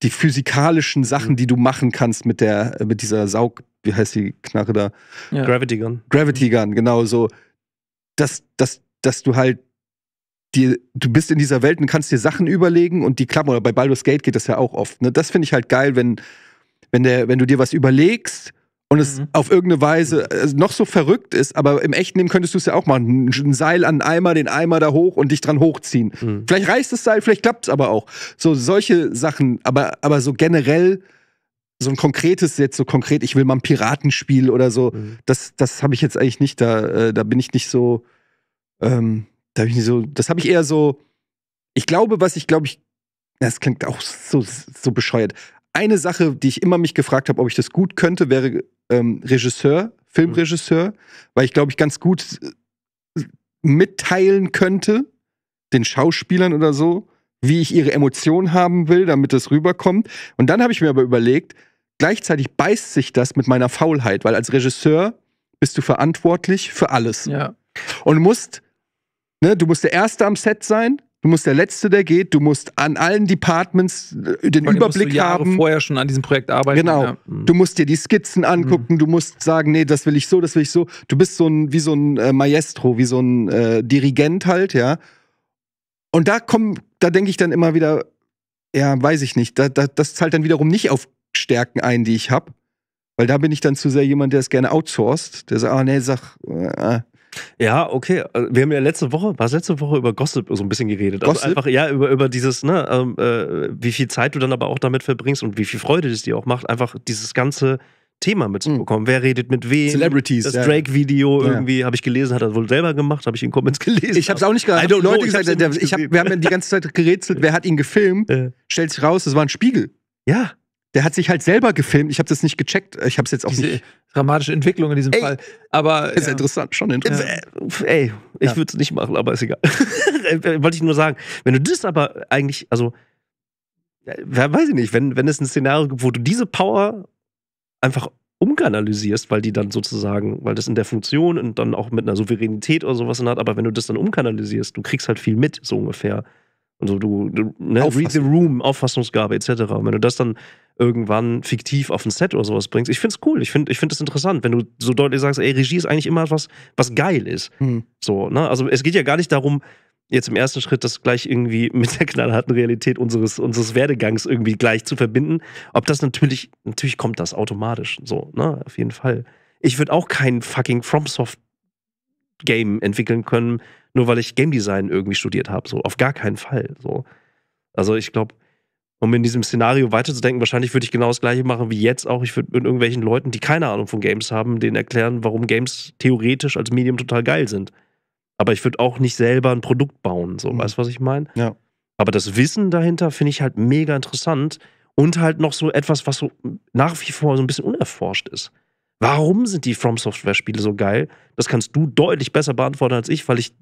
die physikalischen Sachen, mhm. die du machen kannst mit der mit dieser Saug, wie heißt die Knarre da? Ja. Gravity Gun. Gravity Gun, genau so. Dass, dass, dass du halt die, du bist in dieser Welt und kannst dir Sachen überlegen und die klappen. Oder bei Baldur's Gate geht das ja auch oft. Ne? Das finde ich halt geil, wenn, wenn, der, wenn du dir was überlegst und es mhm. auf irgendeine Weise äh, noch so verrückt ist, aber im echten Leben könntest du es ja auch machen. Ein Seil an einen Eimer, den Eimer da hoch und dich dran hochziehen. Mhm. Vielleicht reißt das Seil, vielleicht klappt es aber auch. So solche Sachen, aber, aber so generell so ein konkretes jetzt so konkret, ich will mal ein Piratenspiel oder so, mhm. das, das habe ich jetzt eigentlich nicht, da, äh, da bin ich nicht so ähm, da habe ich so, das habe ich eher so, ich glaube, was ich glaube ich, das klingt auch so, so bescheuert. Eine Sache, die ich immer mich gefragt habe, ob ich das gut könnte, wäre ähm, Regisseur, Filmregisseur, mhm. weil ich glaube ich ganz gut äh, mitteilen könnte, den Schauspielern oder so, wie ich ihre Emotionen haben will, damit das rüberkommt. Und dann habe ich mir aber überlegt, gleichzeitig beißt sich das mit meiner Faulheit, weil als Regisseur bist du verantwortlich für alles. Ja. Und musst Ne? Du musst der Erste am Set sein, Du musst der Letzte, der geht. Du musst an allen Departments äh, den Weil Überblick musst Jahre haben. vorher schon an diesem Projekt arbeiten. Genau. Ja. Du musst dir die Skizzen mhm. angucken. Mhm. Du musst sagen, nee, das will ich so, das will ich so. Du bist so ein, wie so ein äh, Maestro, wie so ein äh, Dirigent halt, ja. Und da kommen, da denke ich dann immer wieder, ja, weiß ich nicht. Da, da, das zahlt dann wiederum nicht auf Stärken ein, die ich habe. Weil da bin ich dann zu sehr jemand, der es gerne outsourced. Der sagt, ah, nee, sag, äh, äh. Ja, okay. Äh, wir haben ja letzte Woche, war es letzte Woche über Gossip so ein bisschen geredet. Also Gossip? Also einfach, ja, über, über dieses, ne, ähm, äh, wie viel Zeit du dann aber auch damit verbringst und wie viel Freude es dir auch macht, einfach dieses ganze Thema mitzubekommen. Mhm. Wer redet mit wem? Celebrities. Das ja. Drake-Video ja. irgendwie habe ich gelesen, hat er wohl selber gemacht, habe ich in Comments <laughs> gelesen. Ich habe es auch nicht gehabt. Leute gesagt, ich hab, wir haben die ganze Zeit gerätselt, wer hat ihn gefilmt? Äh. <laughs> Stellt sich raus, es war ein Spiegel. Ja. Der hat sich halt selber gefilmt. Ich habe das nicht gecheckt. Ich habe es jetzt auch Diese nicht. Dramatische Entwicklung in diesem ey, Fall. Aber ist ja. interessant, schon äh, interessant. Ja. Ey, ich ja. würde es nicht machen, aber ist egal. <laughs> Wollte ich nur sagen, wenn du das aber eigentlich, also äh, weiß ich nicht, wenn wenn es ein Szenario gibt, wo du diese Power einfach umkanalisierst, weil die dann sozusagen, weil das in der Funktion und dann auch mit einer Souveränität oder sowas dann hat, aber wenn du das dann umkanalisierst, du kriegst halt viel mit, so ungefähr. Und so, du, du ne? read the room, Auffassungsgabe etc. Und wenn du das dann irgendwann fiktiv auf ein Set oder sowas bringst, ich find's cool, ich find, ich find das interessant, wenn du so deutlich sagst, ey, Regie ist eigentlich immer was, was geil ist. Mhm. So, ne? Also es geht ja gar nicht darum, jetzt im ersten Schritt das gleich irgendwie <laughs> mit der knallharten Realität unseres, unseres Werdegangs irgendwie gleich zu verbinden. Ob das natürlich, natürlich kommt das automatisch, so, ne? Auf jeden Fall. Ich würde auch keinen fucking FromSoft Game entwickeln können, nur weil ich Game Design irgendwie studiert habe. So, auf gar keinen Fall. So. Also ich glaube, um in diesem Szenario weiterzudenken, wahrscheinlich würde ich genau das gleiche machen wie jetzt auch. Ich würde mit irgendwelchen Leuten, die keine Ahnung von Games haben, denen erklären, warum Games theoretisch als Medium total geil sind. Aber ich würde auch nicht selber ein Produkt bauen, so, mhm. weißt du, was ich meine? Ja. Aber das Wissen dahinter finde ich halt mega interessant und halt noch so etwas, was so nach wie vor so ein bisschen unerforscht ist. Warum sind die From Software-Spiele so geil? Das kannst du deutlich besser beantworten als ich, weil ich,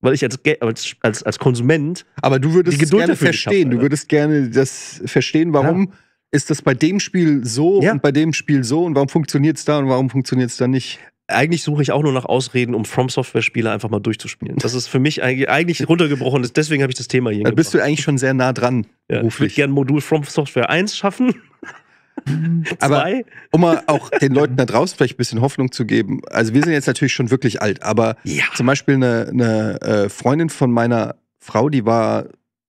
weil ich als, als, als, als Konsument. Aber du würdest die Geduld gerne verstehen. Hab, du würdest gerne das verstehen, warum. Ja ist das bei dem Spiel so ja. und bei dem Spiel so und warum funktioniert es da und warum funktioniert es da nicht? Eigentlich suche ich auch nur nach Ausreden, um From Software-Spiele einfach mal durchzuspielen. Das ist für mich eigentlich runtergebrochen. Deswegen habe ich das Thema hier. Da bist du eigentlich schon sehr nah dran. Ja, beruflich. Ich würde gerne Modul From Software 1 schaffen <laughs> aber um mal auch den Leuten da draußen vielleicht ein bisschen Hoffnung zu geben. Also wir sind jetzt natürlich schon wirklich alt, aber ja. zum Beispiel eine, eine äh, Freundin von meiner Frau, die war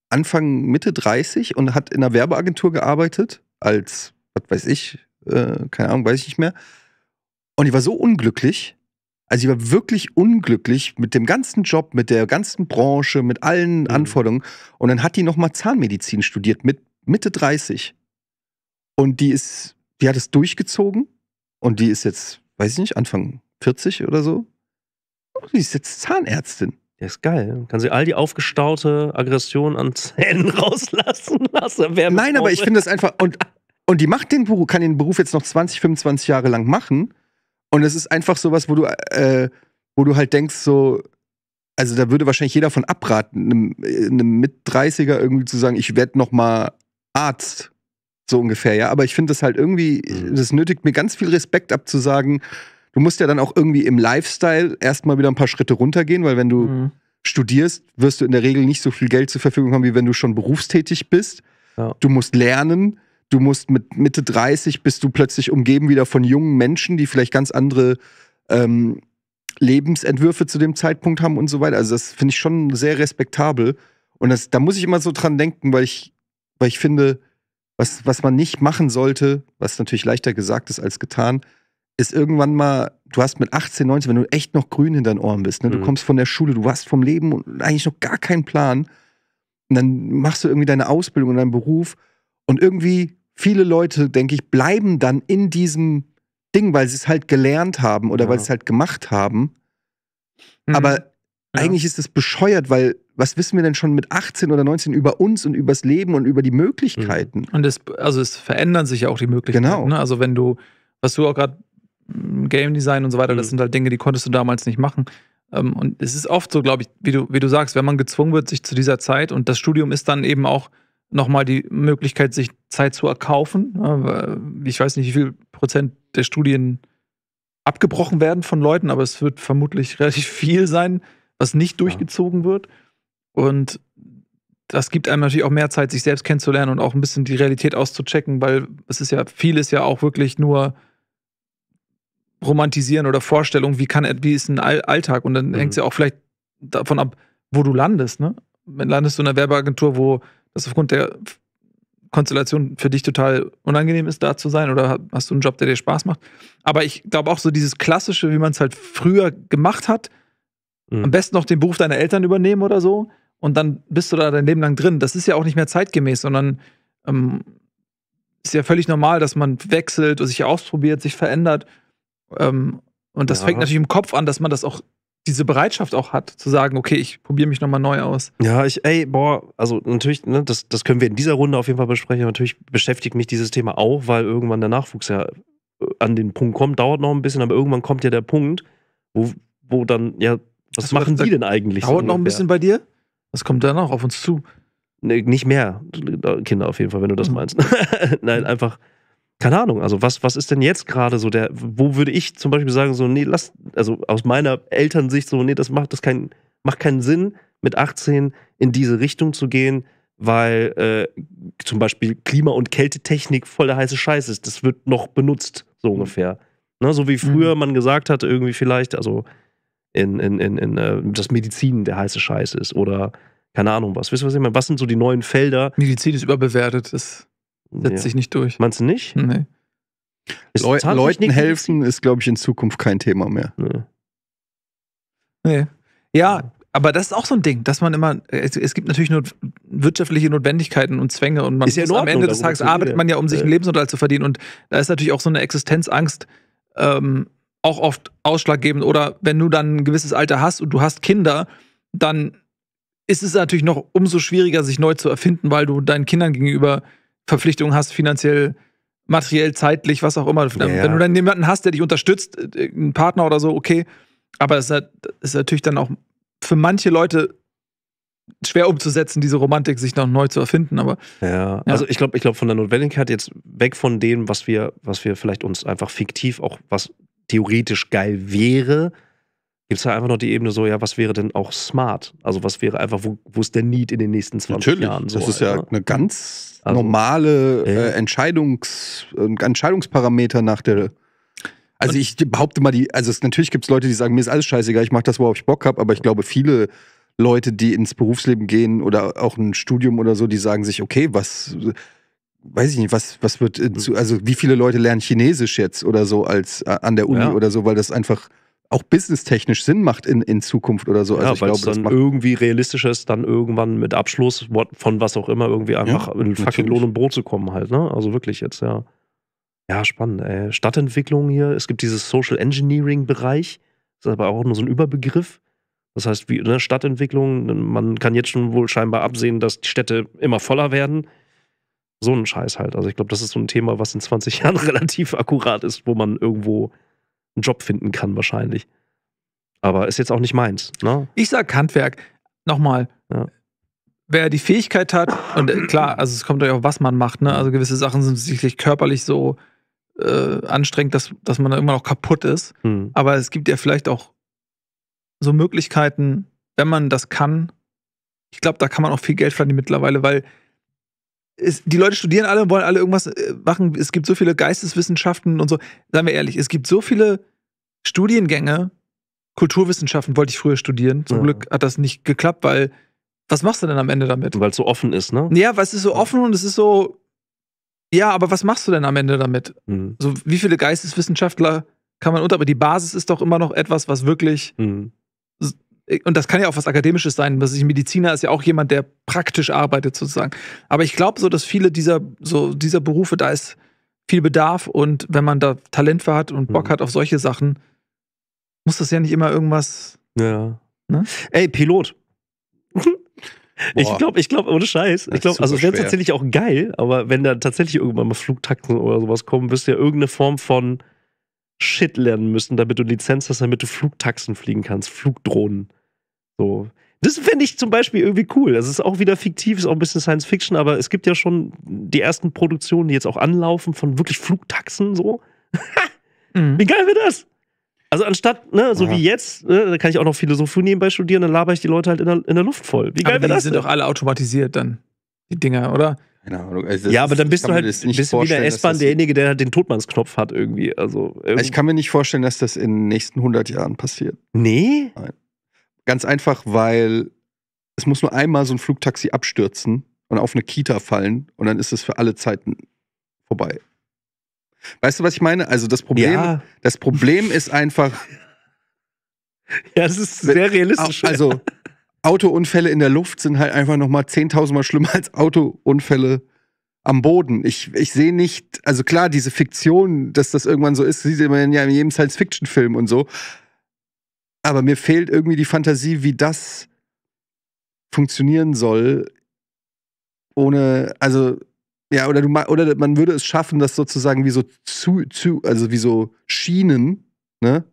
Anfang Mitte 30 und hat in einer Werbeagentur gearbeitet als, was weiß ich, äh, keine Ahnung, weiß ich nicht mehr. Und die war so unglücklich. Also sie war wirklich unglücklich mit dem ganzen Job, mit der ganzen Branche, mit allen mhm. Anforderungen. Und dann hat die nochmal Zahnmedizin studiert mit Mitte 30. Und die ist, die hat es durchgezogen und die ist jetzt, weiß ich nicht, Anfang 40 oder so. Und oh, die ist jetzt Zahnärztin. Der ist geil. Kann sie all die aufgestaute Aggression an Zähnen <laughs> rauslassen lassen? Nein, aber ich finde das einfach. Und, und die macht den Beruf, kann den Beruf jetzt noch 20, 25 Jahre lang machen. Und es ist einfach sowas, wo du, äh, wo du halt denkst, so, also da würde wahrscheinlich jeder von abraten, einem, einem Mit-30er irgendwie zu sagen, ich werde noch mal Arzt so ungefähr, ja. Aber ich finde das halt irgendwie, mhm. das nötigt mir ganz viel Respekt ab zu sagen, du musst ja dann auch irgendwie im Lifestyle erstmal wieder ein paar Schritte runtergehen, weil wenn du mhm. studierst, wirst du in der Regel nicht so viel Geld zur Verfügung haben, wie wenn du schon berufstätig bist. Ja. Du musst lernen, du musst mit Mitte 30 bist du plötzlich umgeben wieder von jungen Menschen, die vielleicht ganz andere ähm, Lebensentwürfe zu dem Zeitpunkt haben und so weiter. Also das finde ich schon sehr respektabel. Und das, da muss ich immer so dran denken, weil ich, weil ich finde, was, was man nicht machen sollte, was natürlich leichter gesagt ist als getan, ist irgendwann mal, du hast mit 18, 19, wenn du echt noch grün hinter den Ohren bist, ne? du mhm. kommst von der Schule, du hast vom Leben und eigentlich noch gar keinen Plan. Und dann machst du irgendwie deine Ausbildung und deinen Beruf. Und irgendwie viele Leute, denke ich, bleiben dann in diesem Ding, weil sie es halt gelernt haben oder ja. weil sie es halt gemacht haben. Mhm. Aber ja. eigentlich ist es bescheuert, weil was wissen wir denn schon mit 18 oder 19 über uns und übers Leben und über die Möglichkeiten? Mhm. Und es, also es verändern sich ja auch die Möglichkeiten. Genau. Ne? Also wenn du, was du auch gerade hm, Game Design und so weiter, mhm. das sind halt Dinge, die konntest du damals nicht machen. Ähm, und es ist oft so, glaube ich, wie du, wie du sagst, wenn man gezwungen wird, sich zu dieser Zeit und das Studium ist dann eben auch nochmal die Möglichkeit, sich Zeit zu erkaufen. Ne? Ich weiß nicht, wie viel Prozent der Studien abgebrochen werden von Leuten, aber es wird vermutlich <laughs> relativ viel sein, was nicht durchgezogen wird. Und das gibt einem natürlich auch mehr Zeit, sich selbst kennenzulernen und auch ein bisschen die Realität auszuchecken, weil es ist ja, vieles ja auch wirklich nur Romantisieren oder Vorstellung, wie kann, wie ist ein Alltag? Und dann mhm. hängt es ja auch vielleicht davon ab, wo du landest, ne? Landest du in einer Werbeagentur, wo das aufgrund der Konstellation für dich total unangenehm ist, da zu sein, oder hast du einen Job, der dir Spaß macht? Aber ich glaube auch so dieses Klassische, wie man es halt früher gemacht hat, mhm. am besten noch den Beruf deiner Eltern übernehmen oder so, und dann bist du da dein Leben lang drin. Das ist ja auch nicht mehr zeitgemäß, sondern ähm, ist ja völlig normal, dass man wechselt, und sich ausprobiert, sich verändert. Ähm, und das ja. fängt natürlich im Kopf an, dass man das auch diese Bereitschaft auch hat, zu sagen, okay, ich probiere mich nochmal neu aus. Ja, ich, ey, boah, also natürlich, ne, das, das können wir in dieser Runde auf jeden Fall besprechen. Natürlich beschäftigt mich dieses Thema auch, weil irgendwann der Nachwuchs ja äh, an den Punkt kommt. Dauert noch ein bisschen, aber irgendwann kommt ja der Punkt, wo, wo dann, ja, was Hast machen die denn eigentlich? Dauert so noch ein bisschen bei dir? Was kommt da noch auf uns zu? Nee, nicht mehr Kinder auf jeden Fall, wenn du das mhm. meinst. <laughs> Nein, mhm. einfach keine Ahnung, also was, was ist denn jetzt gerade so der, wo würde ich zum Beispiel sagen, so, nee, lass, also aus meiner Elternsicht so, nee, das macht das kein, macht keinen Sinn, mit 18 in diese Richtung zu gehen, weil äh, zum Beispiel Klima- und Kältetechnik voll der heiße Scheiß ist. Das wird noch benutzt, so mhm. ungefähr. Ne, so wie früher mhm. man gesagt hat, irgendwie vielleicht, also in, in, in, in äh, das Medizin der heiße Scheiß ist oder keine Ahnung was. Wisst ihr, was ich meine? Was sind so die neuen Felder? Medizin ist überbewertet, das setzt ja. sich nicht durch. Meinst du nicht? Nee. Leu Leuten helfen ist, glaube ich, in Zukunft kein Thema mehr. Nee. nee. Ja, aber das ist auch so ein Ding, dass man immer, es, es gibt natürlich nur wirtschaftliche Notwendigkeiten und Zwänge und man ist ja Ordnung, am Ende des Tages arbeitet man ja, um sich ja. einen Lebensunterhalt zu verdienen und da ist natürlich auch so eine Existenzangst ähm, auch oft ausschlaggebend. Oder wenn du dann ein gewisses Alter hast und du hast Kinder, dann ist es natürlich noch umso schwieriger, sich neu zu erfinden, weil du deinen Kindern gegenüber Verpflichtungen hast, finanziell, materiell, zeitlich, was auch immer. Ja, Wenn du dann jemanden hast, der dich unterstützt, äh, einen Partner oder so, okay. Aber halt, es ist natürlich dann auch für manche Leute schwer umzusetzen, diese Romantik sich noch neu zu erfinden, aber. Ja, ja. also ich glaube, ich glaube, von der Notwendigkeit jetzt weg von dem, was wir, was wir vielleicht uns einfach fiktiv auch, was theoretisch geil wäre, gibt es da einfach noch die Ebene so, ja, was wäre denn auch smart? Also was wäre einfach, wo, wo ist der Need in den nächsten 20 Natürlich, Jahren? So, das ist ja, ja eine ganz also, normale äh, äh Entscheidungs, äh, Entscheidungsparameter nach der also ich behaupte mal, die, also es, natürlich gibt es Leute, die sagen, mir ist alles scheißegal, ich mache das, worauf ich Bock habe, aber ich glaube, viele Leute, die ins Berufsleben gehen oder auch ein Studium oder so, die sagen sich, okay, was, weiß ich nicht, was, was wird, also wie viele Leute lernen Chinesisch jetzt oder so als an der Uni ja. oder so, weil das einfach auch businesstechnisch Sinn macht in, in Zukunft oder so. Also ja, ich weil glaube, es dann irgendwie realistischer ist, dann irgendwann mit Abschluss von was auch immer irgendwie einfach ja, in natürlich. fucking Lohn und Brot zu kommen halt, ne? Also wirklich jetzt, ja. Ja, spannend, ey. Stadtentwicklung hier, es gibt dieses Social Engineering-Bereich, das ist aber auch nur so ein Überbegriff. Das heißt, wie ne, Stadtentwicklung, man kann jetzt schon wohl scheinbar absehen, dass die Städte immer voller werden. So ein Scheiß halt. Also ich glaube, das ist so ein Thema, was in 20 <laughs> Jahren relativ akkurat ist, wo man irgendwo einen Job finden kann wahrscheinlich. Aber ist jetzt auch nicht meins. Ne? Ich sag Handwerk. Nochmal. Ja. Wer die Fähigkeit hat, und äh, klar, also es kommt ja auch, was man macht, ne? Also gewisse Sachen sind sicherlich körperlich so äh, anstrengend, dass, dass man irgendwann auch kaputt ist. Hm. Aber es gibt ja vielleicht auch so Möglichkeiten, wenn man das kann. Ich glaube, da kann man auch viel Geld verdienen mittlerweile, weil es, die Leute studieren alle und wollen alle irgendwas äh, machen. Es gibt so viele Geisteswissenschaften und so. Seien wir ehrlich, es gibt so viele Studiengänge. Kulturwissenschaften wollte ich früher studieren. Zum ja. Glück hat das nicht geklappt, weil was machst du denn am Ende damit? Weil es so offen ist, ne? Ja, weil es ist so offen und es ist so. Ja, aber was machst du denn am Ende damit? Mhm. So, wie viele Geisteswissenschaftler kann man unter? Aber die Basis ist doch immer noch etwas, was wirklich mhm. Äh, und das kann ja auch was Akademisches sein, was ich Mediziner ist ja auch jemand, der praktisch arbeitet sozusagen. Aber ich glaube so, dass viele dieser, so dieser Berufe, da ist viel Bedarf und wenn man da Talent für hat und Bock mhm. hat auf solche Sachen, muss das ja nicht immer irgendwas. Ja. Ne? Ey, Pilot. <laughs> Boah. Ich glaube, ich glaube, ohne Scheiß. ich glaube, also es wäre tatsächlich auch geil, aber wenn da tatsächlich irgendwann mal Flugtaxen oder sowas kommen, wirst du ja irgendeine Form von Shit lernen müssen, damit du Lizenz hast, damit du Flugtaxen fliegen kannst, Flugdrohnen. So. Das fände ich zum Beispiel irgendwie cool. Das ist auch wieder fiktiv, ist auch ein bisschen Science Fiction, aber es gibt ja schon die ersten Produktionen, die jetzt auch anlaufen von wirklich Flugtaxen so. <laughs> mhm. Wie geil wäre das? Also anstatt, ne, so ja. wie jetzt, ne, da kann ich auch noch Philosophie nebenbei studieren, dann laber ich die Leute halt in der, in der Luft voll. Wie geil wäre das? Die sind doch alle automatisiert dann, die Dinger, oder? Keine Ahnung. Also ja, aber dann halt bist du halt bist wie der S-Bahn derjenige, der halt den Todmannsknopf hat irgendwie. Also, also irgendwie. Ich kann mir nicht vorstellen, dass das in den nächsten 100 Jahren passiert. Nee? Nein. Ganz einfach, weil es muss nur einmal so ein Flugtaxi abstürzen und auf eine Kita fallen und dann ist es für alle Zeiten vorbei. Weißt du, was ich meine? Also das Problem, ja. das Problem ist einfach. <laughs> Ja, es ist sehr realistisch. Also Autounfälle in der Luft sind halt einfach nochmal zehntausendmal schlimmer als Autounfälle am Boden. Ich, ich sehe nicht, also klar, diese Fiktion, dass das irgendwann so ist, sieht man ja in jedem Science-Fiction-Film und so. Aber mir fehlt irgendwie die Fantasie, wie das funktionieren soll, ohne, also, ja, oder, du, oder man würde es schaffen, das sozusagen wie so zu, zu also wie so Schienen, ne?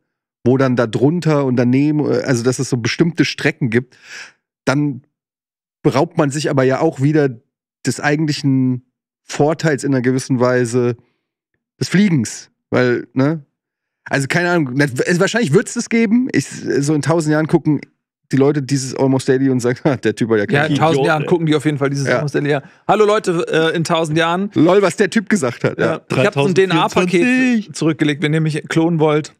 wo dann da drunter und daneben, äh, also dass es so bestimmte Strecken gibt, dann beraubt man sich aber ja auch wieder des eigentlichen Vorteils in einer gewissen Weise des Fliegens. Weil, ne? Also keine Ahnung, wahrscheinlich wird es das geben. Ich, äh, so in tausend Jahren gucken die Leute dieses Almost Daily und sagen, <laughs> der Typ war ja kein Ja, in tausend Jahren gucken die auf jeden Fall dieses ja. Almost Daily. Ja. Hallo Leute, äh, in tausend Jahren. Lol, was der Typ gesagt hat. Ja. ja. Ich habe so ein DNA-Paket zurückgelegt, wenn ihr mich klonen wollt.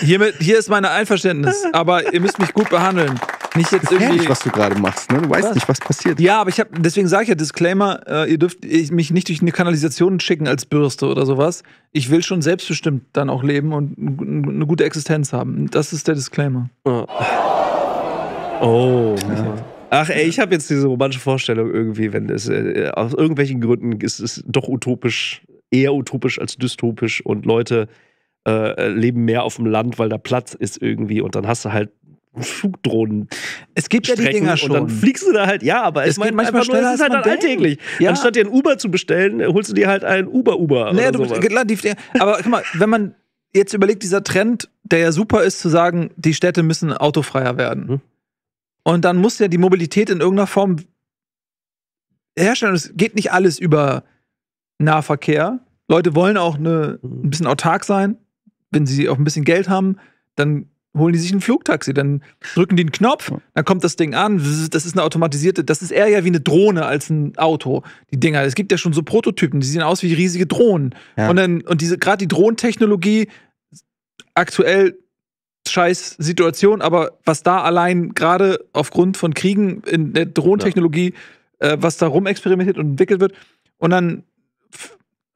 Hiermit, hier ist mein Einverständnis, aber ihr müsst mich gut behandeln. Nicht jetzt irgendwie. Nicht, was du gerade machst, ne? Du weißt was? nicht, was passiert. Ja, aber ich habe, deswegen sage ich ja Disclaimer, äh, ihr dürft mich nicht durch eine Kanalisation schicken als Bürste oder sowas. Ich will schon selbstbestimmt dann auch leben und eine gute Existenz haben. Das ist der Disclaimer. Oh. oh. Ja. Ach ey, ich habe jetzt diese romantische Vorstellung irgendwie, wenn es äh, aus irgendwelchen Gründen ist es doch utopisch, eher utopisch als dystopisch und Leute äh, äh, leben mehr auf dem Land, weil da Platz ist irgendwie und dann hast du halt Flugdrohnen. Es gibt Strecken ja die Dinger schon. Und dann fliegst du da halt, ja, aber es, es geht manchmal schneller. Nur, es ist halt dann alltäglich. Ja. Anstatt dir ein Uber zu bestellen, äh, holst du dir halt ein Uber-Uber. Nee, aber guck mal, wenn man jetzt überlegt, dieser Trend, der ja super ist, zu sagen, die Städte müssen autofreier werden. Mhm. Und dann muss ja die Mobilität in irgendeiner Form herstellen. Es geht nicht alles über Nahverkehr. Leute wollen auch eine, mhm. ein bisschen autark sein wenn sie auch ein bisschen Geld haben, dann holen die sich ein Flugtaxi, dann drücken die einen Knopf, dann kommt das Ding an, das ist eine automatisierte, das ist eher ja wie eine Drohne als ein Auto, die Dinger. Es gibt ja schon so Prototypen, die sehen aus wie riesige Drohnen. Ja. Und dann, und diese, gerade die Drohntechnologie, aktuell scheiß Situation, aber was da allein gerade aufgrund von Kriegen in der Drohntechnologie, ja. äh, was da rumexperimentiert und entwickelt wird, und dann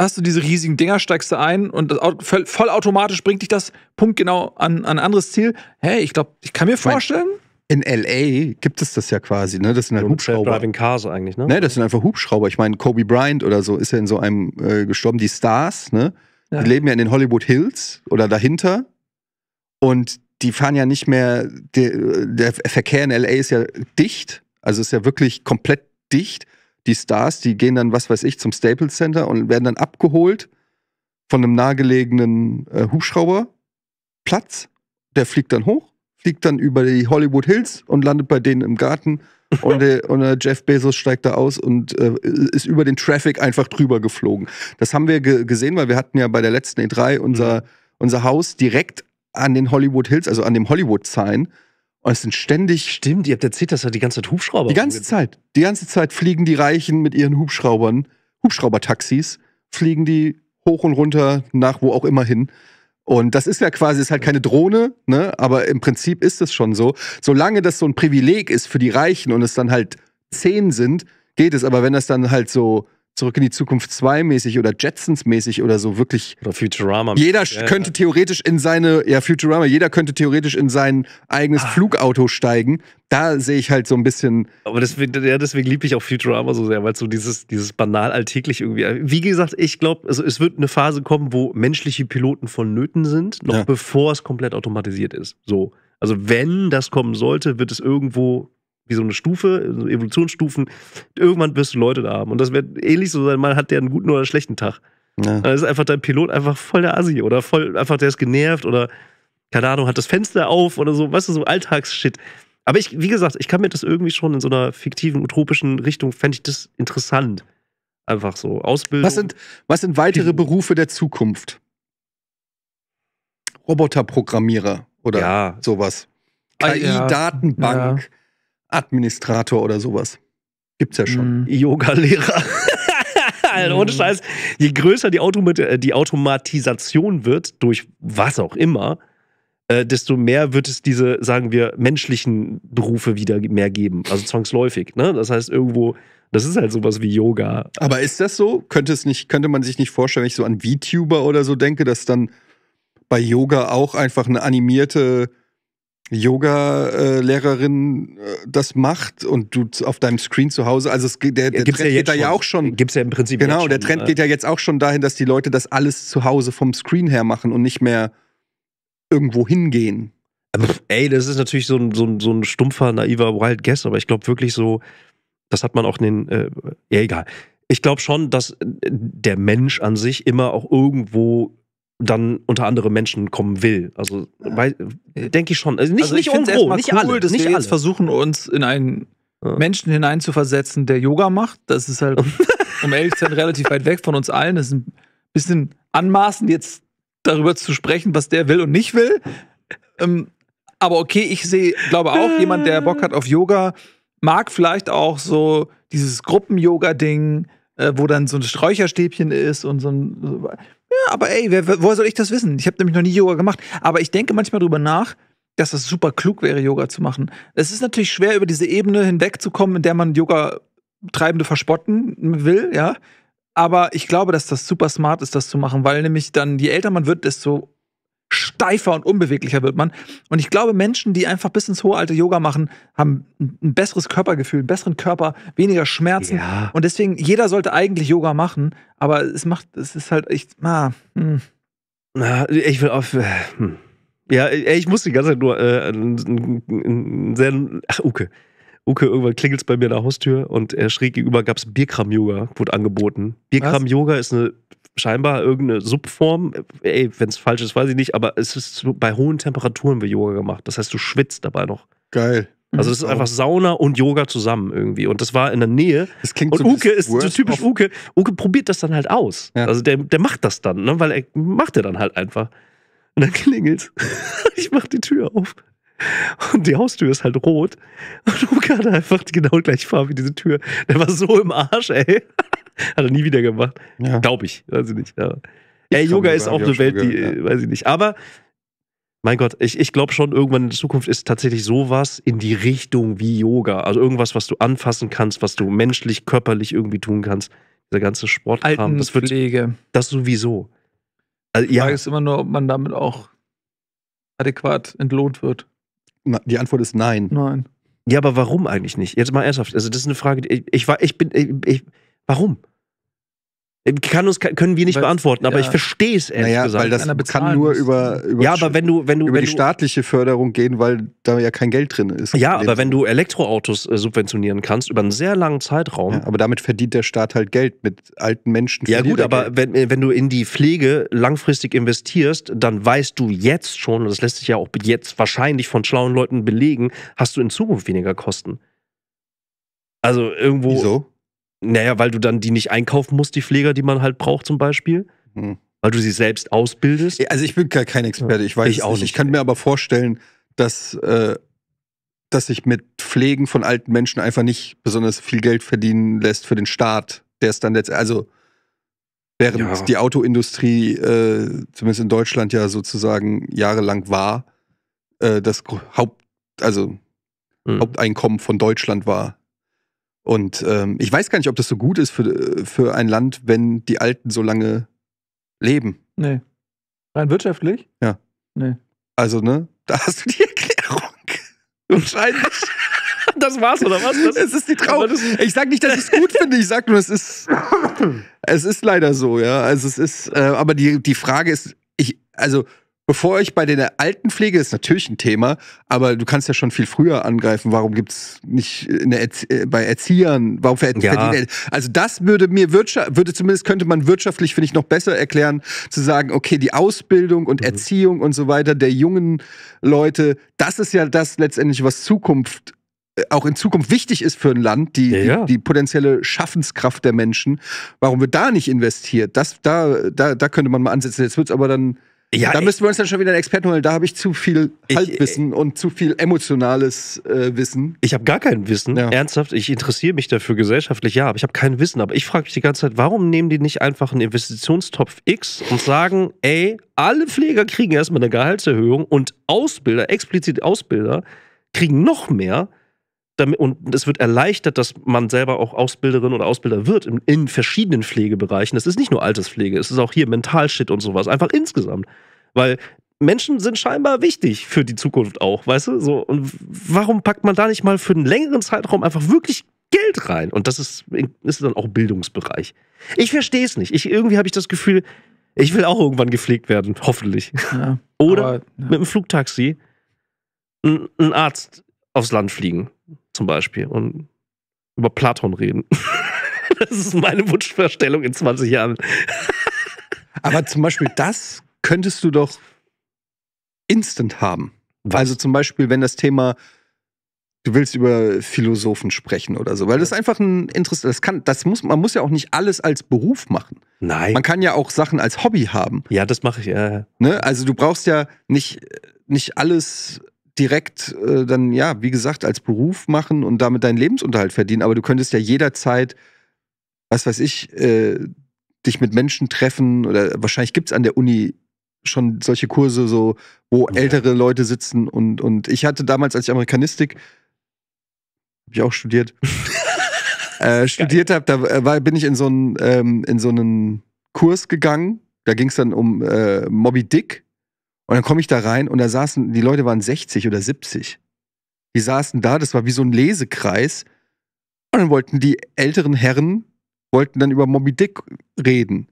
hast du diese riesigen Dinger, steigst du ein und voll, vollautomatisch bringt dich das punktgenau an, ein anderes Ziel. Hey, ich glaube, ich kann mir vorstellen. In LA gibt es das ja quasi, ne? Das sind halt Hubschrauber. Driving Cars eigentlich, ne? Ne, das sind einfach Hubschrauber. Ich meine, Kobe Bryant oder so ist ja in so einem äh, gestorben. Die Stars, ne? Ja. Die leben ja in den Hollywood Hills oder dahinter. Und die fahren ja nicht mehr. Der, der Verkehr in LA ist ja dicht. Also ist ja wirklich komplett dicht die Stars, die gehen dann, was weiß ich, zum Staples Center und werden dann abgeholt von einem nahegelegenen äh, Hubschrauberplatz. Der fliegt dann hoch, fliegt dann über die Hollywood Hills und landet bei denen im Garten. <laughs> und, der, und der Jeff Bezos steigt da aus und äh, ist über den Traffic einfach drüber geflogen. Das haben wir ge gesehen, weil wir hatten ja bei der letzten E3 unser, mhm. unser Haus direkt an den Hollywood Hills, also an dem Hollywood-Sign. Und oh, es sind ständig. Stimmt, ihr habt erzählt, dass er die ganze Zeit Hubschrauber. Die ganze Zeit. Die ganze Zeit fliegen die Reichen mit ihren Hubschraubern, Hubschraubertaxis, fliegen die hoch und runter nach wo auch immer hin. Und das ist ja quasi, ist halt keine Drohne, ne? aber im Prinzip ist es schon so. Solange das so ein Privileg ist für die Reichen und es dann halt zehn sind, geht es. Aber wenn das dann halt so zurück in die Zukunft 2 mäßig oder Jetsons mäßig oder so wirklich. Oder Futurama. Jeder ja, könnte theoretisch in seine, ja, Futurama, jeder könnte theoretisch in sein eigenes ah. Flugauto steigen. Da sehe ich halt so ein bisschen. Aber deswegen, ja, deswegen liebe ich auch Futurama so sehr, weil so dieses, dieses banal alltäglich irgendwie. Wie gesagt, ich glaube, also es wird eine Phase kommen, wo menschliche Piloten vonnöten sind, noch ja. bevor es komplett automatisiert ist. So. Also wenn das kommen sollte, wird es irgendwo wie so eine Stufe, so Evolutionsstufen. Irgendwann wirst du Leute da haben. Und das wird ähnlich so sein, man hat der einen guten oder einen schlechten Tag. Ja. Dann ist einfach dein Pilot einfach voll der Assi oder voll einfach, der ist genervt oder keine Ahnung, hat das Fenster auf oder so, weißt du, so Alltagsshit. Aber ich, wie gesagt, ich kann mir das irgendwie schon in so einer fiktiven, utopischen Richtung, fände ich das interessant. Einfach so. Ausbildung. Was sind, was sind weitere Berufe der Zukunft? Roboterprogrammierer oder ja. sowas. KI-Datenbank. Ah, ja. Administrator oder sowas. Gibt's ja schon. Mhm. Yoga-Lehrer. Alter, <laughs> ohne mhm. Scheiß. Je größer die, Automat äh, die, Automatisation wird, durch was auch immer, äh, desto mehr wird es diese, sagen wir, menschlichen Berufe wieder mehr geben. Also zwangsläufig. Ne? Das heißt, irgendwo, das ist halt sowas wie Yoga. Aber ist das so? Könnte, es nicht, könnte man sich nicht vorstellen, wenn ich so an VTuber oder so denke, dass dann bei Yoga auch einfach eine animierte Yoga-Lehrerin äh, das macht und du auf deinem Screen zu Hause, also es, der, der ja, Trend ja geht da ja auch schon. Gibt's ja im Prinzip Genau, der schon, Trend ne? geht ja jetzt auch schon dahin, dass die Leute das alles zu Hause vom Screen her machen und nicht mehr irgendwo hingehen. Aber, ey, das ist natürlich so ein, so ein, so ein stumpfer, naiver Wild Guess, aber ich glaube wirklich so, das hat man auch in den, äh, ja egal. Ich glaube schon, dass äh, der Mensch an sich immer auch irgendwo dann unter andere Menschen kommen will. Also ja. Äh, denke ich schon. Also nicht, also nicht irgendwo, nicht cool, alle. Dass nicht wir alle. jetzt versuchen, uns in einen ja. Menschen hineinzuversetzen, der Yoga macht. Das ist halt, <laughs> um ehrlich zu sein, relativ weit weg von uns allen. Das ist ein bisschen anmaßend, jetzt darüber zu sprechen, was der will und nicht will. Ähm, aber okay, ich sehe, glaube auch, jemand, der Bock hat auf Yoga, mag vielleicht auch so dieses Gruppen-Yoga-Ding, äh, wo dann so ein Sträucherstäbchen ist und so ein. So, ja, aber ey, wer, wer, woher soll ich das wissen? Ich habe nämlich noch nie Yoga gemacht. Aber ich denke manchmal drüber nach, dass es super klug wäre, Yoga zu machen. Es ist natürlich schwer, über diese Ebene hinwegzukommen, in der man Yoga-Treibende verspotten will, ja. Aber ich glaube, dass das super smart ist, das zu machen, weil nämlich dann, je älter man wird, desto steifer und unbeweglicher wird man. Und ich glaube, Menschen, die einfach bis ins hohe Alter Yoga machen, haben ein besseres Körpergefühl, einen besseren Körper, weniger Schmerzen. Ja. Und deswegen, jeder sollte eigentlich Yoga machen, aber es macht, es ist halt echt, ah, hm. Na, ich will auf. Äh, hm. Ja, ich muss die ganze Zeit nur äh, ein, sehr. Ach, Uke. Uke, irgendwann klingelt es bei mir an der Haustür und er schräg gegenüber gab es Bierkram-Yoga, wurde angeboten. Bierkram-Yoga ist eine scheinbar irgendeine Subform. Ey, wenn es falsch ist, weiß ich nicht, aber es ist bei hohen Temperaturen wird Yoga gemacht. Das heißt, du schwitzt dabei noch. Geil. Also es ist mhm. einfach Sauna und Yoga zusammen irgendwie. Und das war in der Nähe. Das klingt und so Uke ist so typisch Uke. Uke probiert das dann halt aus. Ja. Also der, der macht das dann, ne? weil er macht er dann halt einfach. Und dann klingelt <laughs> Ich mach die Tür auf. Und die Haustür ist halt rot. Und Uke hat einfach genau gleich Farbe wie diese Tür. Der war so im Arsch, ey. <laughs> Hat er nie wieder gemacht. Ja. Glaube ich. Weiß ich nicht. Ja. Ich Ey, Yoga ist auch eine Welt, gehört, die, ja. weiß ich nicht. Aber, mein Gott, ich, ich glaube schon, irgendwann in der Zukunft ist tatsächlich sowas in die Richtung wie Yoga. Also irgendwas, was du anfassen kannst, was du menschlich, körperlich irgendwie tun kannst. Der ganze Sportkram. Das wird, Das sowieso. Also, ja. Die Frage ist immer nur, ob man damit auch adäquat entlohnt wird. Na, die Antwort ist nein. Nein. Ja, aber warum eigentlich nicht? Jetzt mal ernsthaft. Also, das ist eine Frage, die ich, ich war, ich bin, ich, ich, warum? Äh, kann uns, können wir nicht weil, beantworten, aber ja. ich verstehe es ehrlich naja, gesagt. Weil das kann nur über, über, ja, aber wenn du, wenn du, über wenn die du, staatliche Förderung gehen, weil da ja kein Geld drin ist. Ja, aber wenn du Elektroautos äh, subventionieren kannst über einen sehr langen Zeitraum. Ja, aber damit verdient der Staat halt Geld mit alten Menschen. Ja gut, aber wenn, äh, wenn du in die Pflege langfristig investierst, dann weißt du jetzt schon, und das lässt sich ja auch jetzt wahrscheinlich von schlauen Leuten belegen, hast du in Zukunft weniger Kosten. Also irgendwo. Wieso? Naja, weil du dann die nicht einkaufen musst, die Pfleger, die man halt braucht zum Beispiel. Hm. Weil du sie selbst ausbildest. Also ich bin gar kein Experte, ich weiß ich auch nicht. Ich kann mir aber vorstellen, dass, äh, dass sich mit Pflegen von alten Menschen einfach nicht besonders viel Geld verdienen lässt für den Staat, der es dann letztendlich, also während ja. die Autoindustrie äh, zumindest in Deutschland ja sozusagen jahrelang war, äh, das Haupt, also mhm. Haupteinkommen von Deutschland war, und ähm, ich weiß gar nicht, ob das so gut ist für, für ein Land, wenn die Alten so lange leben. Nee. Rein wirtschaftlich? Ja. Nee. Also, ne? Da hast du die Erklärung. Wahrscheinlich. <laughs> das war's, oder was? Das es ist die Traurigkeit. Ich sag nicht, dass ich es gut finde, ich sag nur, es ist. <laughs> Es ist leider so, ja. Also es ist, äh, aber die, die Frage ist, ich, also bevor ich bei der Altenpflege ist natürlich ein Thema, aber du kannst ja schon viel früher angreifen. Warum gibt es nicht Erzie äh, bei Erziehern? Warum verdienen ja. Also das würde mir Wirtschaft, würde zumindest könnte man wirtschaftlich finde ich noch besser erklären, zu sagen, okay, die Ausbildung und mhm. Erziehung und so weiter der jungen Leute, das ist ja das letztendlich, was Zukunft äh, auch in Zukunft wichtig ist für ein Land, die, ja, ja. die, potenzielle Schaffenskraft der Menschen, warum wird da nicht investiert? Das, da, da, da könnte man mal ansetzen. Jetzt wird es aber dann ja, da müssen wir uns dann schon wieder einen Experten holen. Da habe ich zu viel Halbwissen ich, und zu viel emotionales äh, Wissen. Ich habe gar kein Wissen. Ja. Ernsthaft, ich interessiere mich dafür gesellschaftlich, ja, aber ich habe kein Wissen. Aber ich frage mich die ganze Zeit, warum nehmen die nicht einfach einen Investitionstopf X und sagen, ey, alle Pfleger kriegen erstmal eine Gehaltserhöhung und Ausbilder, explizit Ausbilder, kriegen noch mehr damit, und es wird erleichtert, dass man selber auch Ausbilderin oder Ausbilder wird in, in verschiedenen Pflegebereichen. Das ist nicht nur Alterspflege, es ist auch hier Mentalshit und sowas, einfach insgesamt. Weil Menschen sind scheinbar wichtig für die Zukunft auch, weißt du? So, und warum packt man da nicht mal für einen längeren Zeitraum einfach wirklich Geld rein? Und das ist, ist dann auch Bildungsbereich. Ich verstehe es nicht. Ich, irgendwie habe ich das Gefühl, ich will auch irgendwann gepflegt werden, hoffentlich. Ja, Oder aber, ja. mit einem Flugtaxi einen Arzt aufs Land fliegen zum Beispiel und über Platon reden. <laughs> das ist meine Wunschverstellung in 20 Jahren. <laughs> Aber zum Beispiel das könntest du doch instant haben. Also zum Beispiel, wenn das Thema, du willst über Philosophen sprechen oder so, weil das ist einfach ein Interesse, das kann, das muss, man muss ja auch nicht alles als Beruf machen. Nein. Man kann ja auch Sachen als Hobby haben. Ja, das mache ich. ja. Ne? Also du brauchst ja nicht, nicht alles direkt äh, dann, ja, wie gesagt, als Beruf machen und damit deinen Lebensunterhalt verdienen, aber du könntest ja jederzeit, was weiß ich, äh, dich mit Menschen treffen oder wahrscheinlich gibt es an der Uni schon solche Kurse, so, wo ältere Leute sitzen und, und ich hatte damals, als ich Amerikanistik, habe ich auch studiert, <laughs> äh, studiert habe, da äh, war, bin ich in so einen, ähm, so Kurs gegangen, da ging es dann um äh, Moby Dick und dann komme ich da rein und da saßen, die Leute waren 60 oder 70. Die saßen da, das war wie so ein Lesekreis. Und dann wollten die älteren Herren, wollten dann über Moby Dick reden.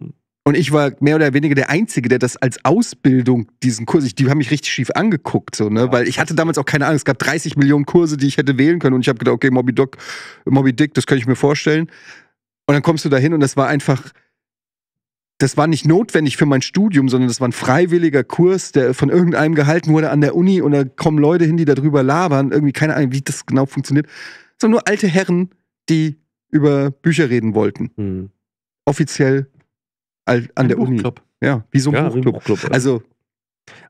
Hm. Und ich war mehr oder weniger der Einzige, der das als Ausbildung diesen Kurs, ich, die haben mich richtig schief angeguckt, so, ne? Weil ich hatte damals auch keine Ahnung, es gab 30 Millionen Kurse, die ich hätte wählen können. Und ich habe gedacht, okay, Moby Dick, Moby Dick, das kann ich mir vorstellen. Und dann kommst du da hin und das war einfach, das war nicht notwendig für mein Studium, sondern das war ein freiwilliger Kurs, der von irgendeinem gehalten wurde an der Uni und da kommen Leute hin, die darüber labern, irgendwie keine Ahnung, wie das genau funktioniert, sondern nur alte Herren, die über Bücher reden wollten. Hm. Offiziell an ein der Buchclub. Uni. Ja, wie so ein ja, Buchclub. Buchclub also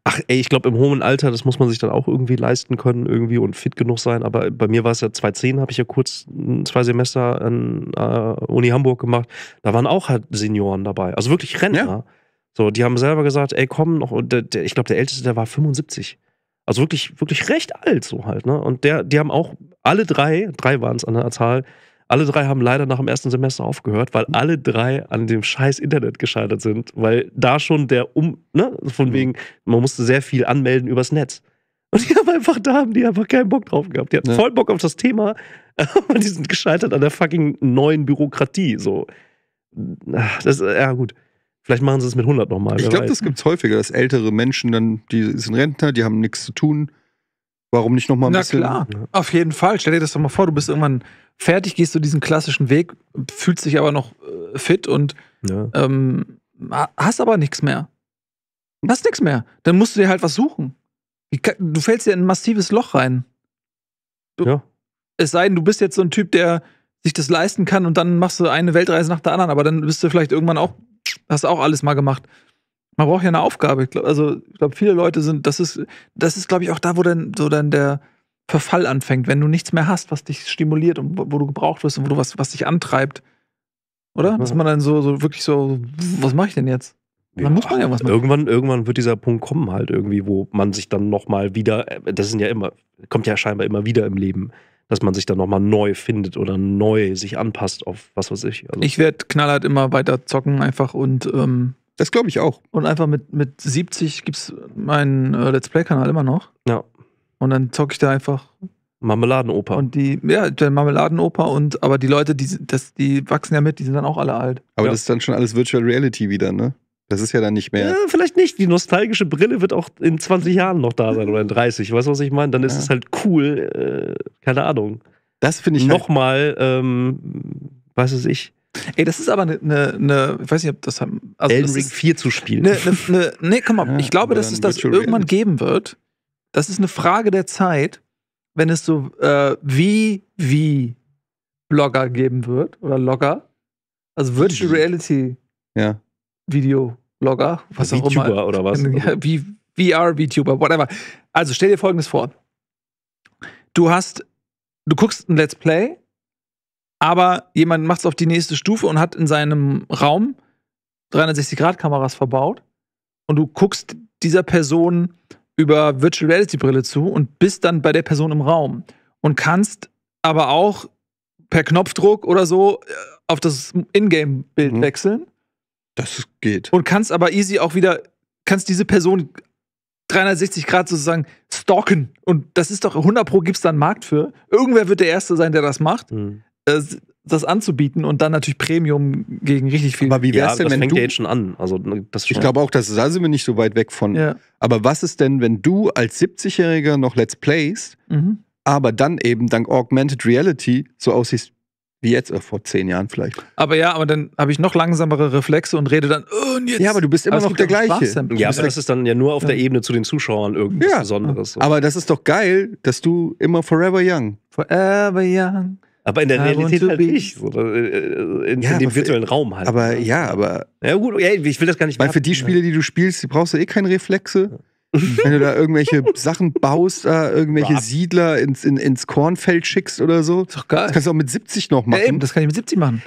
Ach, ey, ich glaube, im hohen Alter, das muss man sich dann auch irgendwie leisten können, irgendwie und fit genug sein. Aber bei mir war es ja 2010, habe ich ja kurz hm, zwei Semester an äh, Uni Hamburg gemacht. Da waren auch halt Senioren dabei. Also wirklich Rentner. Ja. So, die haben selber gesagt, ey, komm noch. Und der, der, ich glaube, der Älteste, der war 75. Also wirklich, wirklich recht alt so halt, ne? Und der, die haben auch alle drei, drei waren es an der Zahl, alle drei haben leider nach dem ersten Semester aufgehört, weil mhm. alle drei an dem scheiß Internet gescheitert sind, weil da schon der um, ne, von mhm. wegen, man musste sehr viel anmelden übers Netz. Und die haben einfach da, haben die einfach keinen Bock drauf gehabt. Die hatten ja. voll Bock auf das Thema, <laughs> aber die sind gescheitert an der fucking neuen Bürokratie. So. Das, ja, gut. Vielleicht machen sie es mit 100 nochmal. Ich glaube, das gibt es häufiger, dass ältere Menschen dann, die sind Rentner, die haben nichts zu tun, Warum nicht nochmal ein Na bisschen? Na klar, auf jeden Fall. Stell dir das doch mal vor, du bist irgendwann fertig, gehst du diesen klassischen Weg, fühlst dich aber noch äh, fit und ja. ähm, hast aber nichts mehr. Hast nichts mehr. Dann musst du dir halt was suchen. Du fällst dir in ein massives Loch rein. Du, ja. Es sei denn, du bist jetzt so ein Typ, der sich das leisten kann und dann machst du eine Weltreise nach der anderen, aber dann bist du vielleicht irgendwann auch, hast auch alles mal gemacht man braucht ja eine Aufgabe. also ich glaube, viele Leute sind, das ist, das ist, glaube ich, auch da, wo dann so dann der Verfall anfängt, wenn du nichts mehr hast, was dich stimuliert und wo du gebraucht wirst und wo du was, was dich antreibt. Oder? Dass man dann so, so wirklich so, was mache ich denn jetzt? Ja, muss man ja was machen. Irgendwann, irgendwann wird dieser Punkt kommen, halt irgendwie, wo man sich dann nochmal wieder, das sind ja immer, kommt ja scheinbar immer wieder im Leben, dass man sich dann nochmal neu findet oder neu sich anpasst auf was weiß ich. Also ich werde knallhart immer weiter zocken einfach und ähm, das glaube ich auch. Und einfach mit, mit 70 gibt es meinen äh, Let's Play-Kanal immer noch. Ja. Und dann zocke ich da einfach. Marmeladenoper. Und die, ja, der Marmeladenoper und, aber die Leute, die, das, die wachsen ja mit, die sind dann auch alle alt. Aber ja. das ist dann schon alles Virtual Reality wieder, ne? Das ist ja dann nicht mehr. Ja, vielleicht nicht. Die nostalgische Brille wird auch in 20 Jahren noch da sein oder in 30. Weißt du, was ich meine? Dann ist ja. es halt cool. Äh, keine Ahnung. Das finde ich. Halt Nochmal, halt ähm, weiß es ich, Ey, das ist aber eine, eine, eine ich weiß nicht, ob das haben. Also Elden Ring 4 zu spielen. Eine, eine, eine, nee, ne, ne, komm mal, <laughs> ja, ich glaube, dass es das irgendwann geben wird. Das ist eine Frage der Zeit, wenn es so äh, wie, wie Blogger geben wird oder Logger. Also Virtual Reality ja. Video Blogger, was auch immer. VTuber oder was? Wie, VR, VTuber, whatever. Also stell dir folgendes vor. Du hast, du guckst ein Let's Play aber jemand macht es auf die nächste Stufe und hat in seinem Raum 360-Grad-Kameras verbaut und du guckst dieser Person über Virtual Reality-Brille zu und bist dann bei der Person im Raum und kannst aber auch per Knopfdruck oder so äh, auf das Ingame-Bild mhm. wechseln. Das geht. Und kannst aber easy auch wieder, kannst diese Person 360 Grad sozusagen stalken. Und das ist doch 100 Pro gibt es da einen Markt für. Irgendwer wird der Erste sein, der das macht. Mhm. Äh, das anzubieten und dann natürlich Premium gegen richtig viel. Aber wie wär's ja, denn, das fängt du, ja jetzt schon an. Also, ne, das ich glaube auch, dass da sind wir nicht so weit weg von. Ja. Aber was ist denn, wenn du als 70-Jähriger noch Let's Plays, mhm. aber dann eben dank Augmented Reality so aussiehst wie jetzt, äh, vor zehn Jahren vielleicht. Aber ja, aber dann habe ich noch langsamere Reflexe und rede dann, oh, und jetzt. Ja, aber du bist immer noch der gleiche. Ja, aber das ist dann ja nur auf ja. der Ebene zu den Zuschauern irgendwas ja. Besonderes. Aber das ist doch geil, dass du immer Forever Young. Forever Young. Aber in der äh, Realität halt nicht, sondern äh, in, ja, in dem virtuellen für, Raum halt. Aber ja, aber. Ja, gut, ja, ich will das gar nicht Weil für die Spiele, die du spielst, die brauchst du eh keine Reflexe. <laughs> Wenn du da irgendwelche Sachen baust, da äh, irgendwelche Boah. Siedler ins, in, ins Kornfeld schickst oder so. Ist doch geil. Das kannst du auch mit 70 noch machen. Ja, das kann ich mit 70 machen.